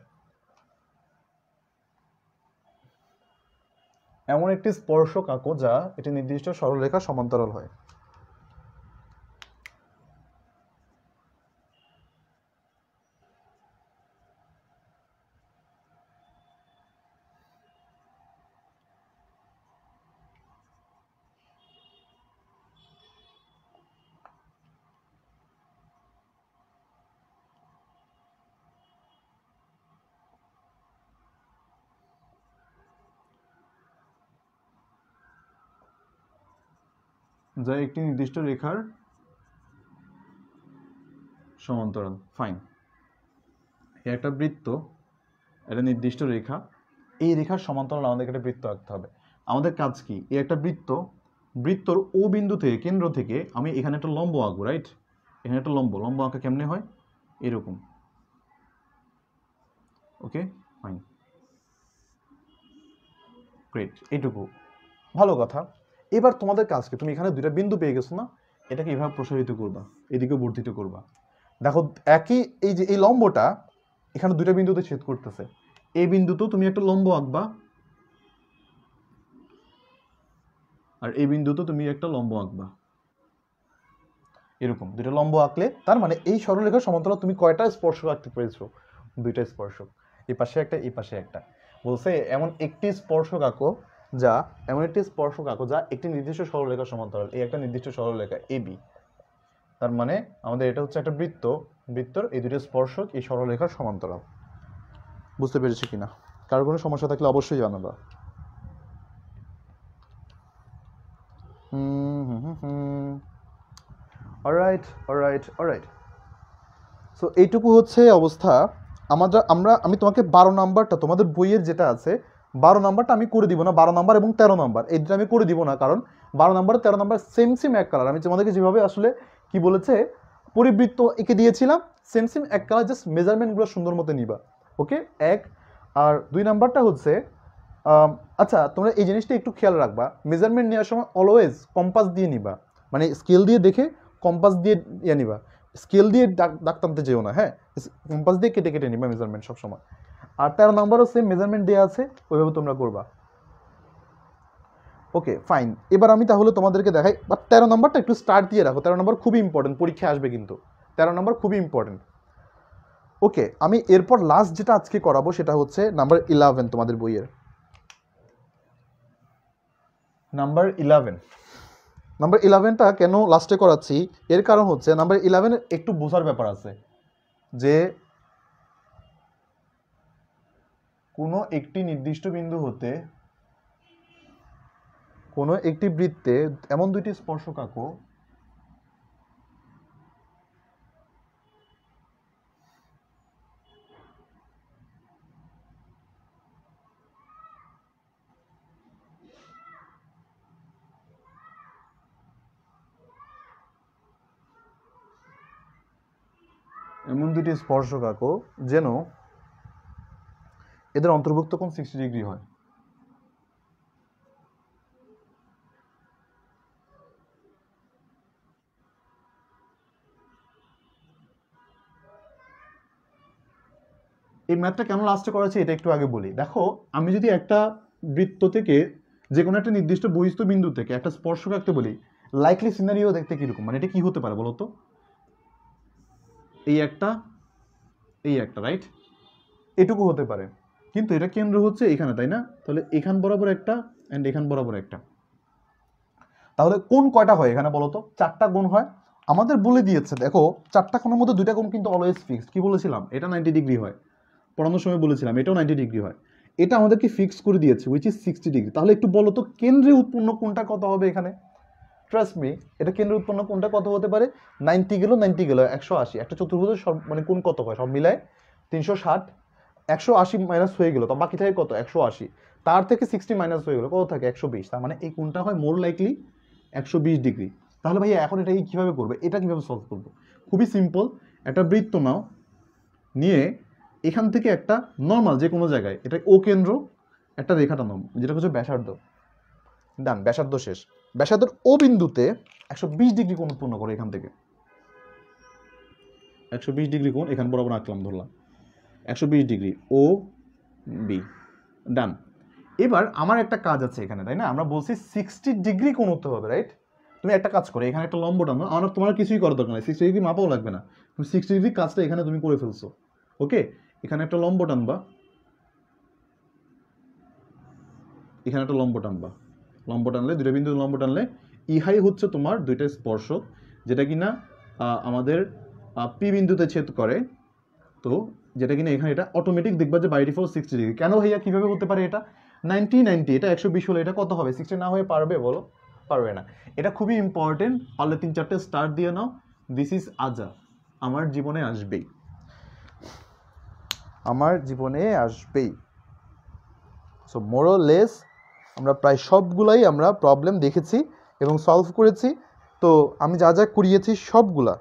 এমন একটি স্পর্শ কাগজ যা একটি নির্দিষ্ট সরলরেখার সমান্তরাল হয় যা একটি নির্দিষ্ট রেখার সমান্তরাল ফাইন একটা বৃত্ত একটা নির্দিষ্ট রেখা এই রেখার সমান্তরাল আমাদেরকে একটা বৃত্ত আঁকতে হবে আমাদের কাজ কি এই একটা বৃত্ত বৃত্তর ও বিন্দু থেকে কেন্দ্র থেকে আমি এখানে একটা লম্ব আঁকবো রাইট এখানে একটা লম্ব লম্ব আঁকা কেমনে হয় এরকম ওকে ফাইন গ্রেট এটুকু ভালো কথা এবার তোমাদের কাজকে তুমি এখানে দুইটা বিন্দু পেয়ে গেছো না এটাকে এভাবে প্রসারিত করবা এদিকে বর্ধিত করবা দেখো একই এই যে এই লম্বটা এখানে দুইটা বিন্দুতে ছেদ করতেছে এই বিন্দুতেও তুমি একটা লম্ব আঁকবা আর এই বিন্দুতে তুমি একটা লম্ব আঁকবা এরকম দুইটা লম্ব আঁকলে তার মানে এই সরলরেখার সমান্তরাল তুমি কয়টা স্পর্শক আঁকতে পেরেছো দুইটা স্পর্শক এই পাশে একটা এই পাশে একটা বলছে এমন একটি স্পর্শক আঁকো যা এমন একটি স্পর্শক আঁকো যা একটি নির্দিষ্ট সরলরেখার সমান্তরাল এই একটা নির্দিষ্ট সরলরেখা এবি তার মানে আমাদের এটা হচ্ছে একটা বৃত্ত বৃত্তর এই দুটি স্পর্শক এই সরলরেখার সমান্তরাল বুঝতে পেরেছি কিনা কারোর কোনো সমস্যা থাকলে অবশ্যই জানাবা অলরাইট অলরাইট অলরাইট সো এইটুকু হচ্ছে অবস্থা আমাদের আমরা আমি তোমাকে বারো নাম্বারটা তোমাদের বইয়ের যেটা আছে বারো নাম্বারটা আমি করে দিব না বারো নাম্বার এবং তেরো নাম্বার এই দুটো আমি করে দিব না কারণ বারো নাম্বার তেরো নাম্বার সেম সেম এক কালার আমি তোমাদেরকে যেভাবে আসলে কি বলেছে পরিবৃত্ত এঁকে দিয়েছিলাম সেম সেম এক কালার জাস্ট মেজারমেন্টগুলো সুন্দর মতো নিবা ওকে এক আর দুই নাম্বারটা হচ্ছে আচ্ছা তোমরা এই জিনিসটা একটু খেয়াল রাখবা মেজারমেন্ট নেওয়ার সময় অলওয়েজ কম্পাস দিয়ে নিবা মানে স্কেল দিয়ে দেখে কম্পাস দিয়ে ইয়ে নিবা স্কেল দিয়ে ডাক ডাক যেও না হ্যাঁ কম্পাস দিয়ে কেটে কেটে নিবা মেজারমেন্ট সবসময় আর তেরো নাম্বারও সেম মেজারমেন্ট দেওয়া আছে ওইভাবে তোমরা করবা ওকে ফাইন এবার আমি তাহলে তোমাদেরকে দেখাই বা তেরো নম্বরটা একটু স্টার্ট দিয়ে রাখো তেরো নম্বর খুবই ইম্পর্টেন্ট পরীক্ষা আসবে কিন্তু তেরো নম্বর খুবই ইম্পর্টেন্ট ওকে আমি এরপর লাস্ট যেটা আজকে করাবো সেটা হচ্ছে নাম্বার ইলেভেন তোমাদের বইয়ের নাম্বার ইলেভেন নাম্বার ইলেভেনটা কেন লাস্টে করাচ্ছি এর কারণ হচ্ছে নাম্বার ইলেভেনের একটু বোঝার ব্যাপার আছে যে কোনো একটি নির্দিষ্ট বিন্দু হতে কোনো একটি বৃত্তে এমন দুইটি স্পর্শকাঙ্ক এমন দুটি স্পর্শকাঙ্ক যেন এদের অন্তর্ভুক্ত কোন সিক্সটি ডিগ্রি হয় এই ম্যাথটা কেন লাস্টে করেছে এটা একটু আগে বলি দেখো আমি যদি একটা বৃত্ত থেকে যে কোনো একটা নির্দিষ্ট বহিস্থ বিন্দু থেকে একটা স্পর্শক আঁকতে বলি লাইকলি সিনারিও দেখতে কীরকম মানে এটা কী হতে পারে বলো তো এই একটা এই একটা রাইট এটুকু হতে পারে কিন্তু এটা কেন্দ্র হচ্ছে এখানে তাই না তাহলে এখান বরাবর একটা অ্যান্ড এখান বরাবর একটা তাহলে কোন কয়টা হয় এখানে বলো তো চারটা গুণ হয় আমাদের বলে দিয়েছে দেখো চারটা কোনোর মধ্যে দুইটা কোন কিন্তু অলওয়েজ ফিক্সড কি বলেছিলাম এটা নাইনটি ডিগ্রি হয় পড়ানোর সময় বলেছিলাম এটাও নাইনটি ডিগ্রি হয় এটা আমাদেরকে ফিক্স করে দিয়েছে উইচ ইজ সিক্সটি ডিগ্রি তাহলে একটু বলো তো কেন্দ্রে উৎপন্ন কোনটা কত হবে এখানে ট্রাস্ট মি এটা কেন্দ্রে উৎপন্ন কোনটা কত হতে পারে নাইনটি গেলো নাইনটি গেলো একশো আশি একটা চতুর্ভুজ সব মানে কোন কত হয় সব মিলায় তিনশো ষাট একশো আশি মাইনাস হয়ে গেলো তো বাকি থাকে কত একশো আশি তার থেকে সিক্সটি মাইনাস হয়ে গেলো কত থাকে একশো বিশ তার মানে এই কোনটা হয় মোর লাইকলি একশো বিশ ডিগ্রি তাহলে ভাইয়া এখন এটাকে কীভাবে করবে এটা কীভাবে সলভ করবো খুবই সিম্পল একটা বৃত্ত নাও নিয়ে এখান থেকে একটা নর্মাল যে কোনো জায়গায় এটা ও কেন্দ্র একটা রেখাটা নাও যেটা হচ্ছে ব্যাসার্ধ ডান ব্যাসার্ধ শেষ ব্যাসার্ধর ও বিন্দুতে একশো বিশ ডিগ্রি কোণ উৎপন্ন করে এখান থেকে একশো বিশ ডিগ্রি কোণ এখান বরাবর আঁকলাম ধরলাম একশো ডিগ্রি ও বি ডান এবার আমার একটা কাজ আছে এখানে তাই না আমরা বলছি সিক্সটি ডিগ্রি কোণ হতে হবে রাইট তুমি একটা কাজ করো এখানে একটা লম্ব টানো আমার তোমার কিছুই করার দরকার নেই সিক্সটি ডিগ্রি মাপাও লাগবে না তুমি সিক্সটি ডিগ্রি কাজটা এখানে তুমি করে ফেলছো ওকে এখানে একটা লম্ব টানবা এখানে একটা লম্ব টানবা লম্ব টানলে দুটো বিন্দু লম্ব টানলে ইহাই হচ্ছে তোমার দুইটা স্পর্শক যেটা কিনা আমাদের পি বিন্দুতে ছেদ করে তো যেটা কিনা এখানে এটা অটোমেটিক দেখবা যে বাইরে ফোর সিক্সটি ডিগ্রি কেন ভাইয়া কীভাবে হতে পারে এটা নাইনটি নাইনটি এটা একশো বিশ হলে এটা কত হবে সিক্সটি না হয়ে পারবে বলো পারবে না এটা খুবই ইম্পর্টেন্ট পারলে তিন চারটে স্টার দিয়ে নাও দিস ইজ আজা আমার জীবনে আসবেই আমার জীবনে আসবেই সো মোরো লেস আমরা প্রায় সবগুলাই আমরা প্রবলেম দেখেছি এবং সলভ করেছি তো আমি যা যা করিয়েছি সবগুলা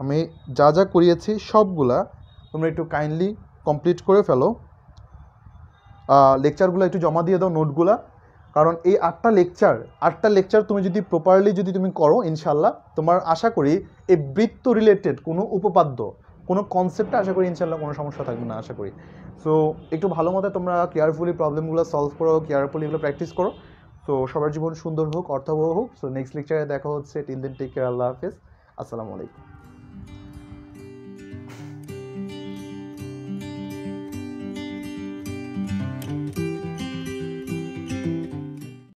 আমি যা যা করিয়েছি সবগুলা তোমরা একটু কাইন্ডলি কমপ্লিট করে ফেলো লেকচারগুলো একটু জমা দিয়ে দাও নোটগুলা কারণ এই আটটা লেকচার আটটা লেকচার তুমি যদি প্রপারলি যদি তুমি করো ইনশাল্লাহ তোমার আশা করি এই বৃত্ত রিলেটেড কোনো উপপাদ্য কোনো কনসেপ্টে আশা করি ইনশাল্লাহ কোনো সমস্যা থাকবে না আশা করি সো একটু ভালো মতো তোমরা কেয়ারফুলি প্রবলেমগুলো সলভ করো কেয়ারফুলি এগুলো প্র্যাকটিস করো তো সবার জীবন সুন্দর হোক অর্থবহ হোক সো নেক্সট লেকচারে দেখা হচ্ছে টিন দিন টেক কেয়ার আল্লাহ হাফেজ আসসালামু আলাইকুম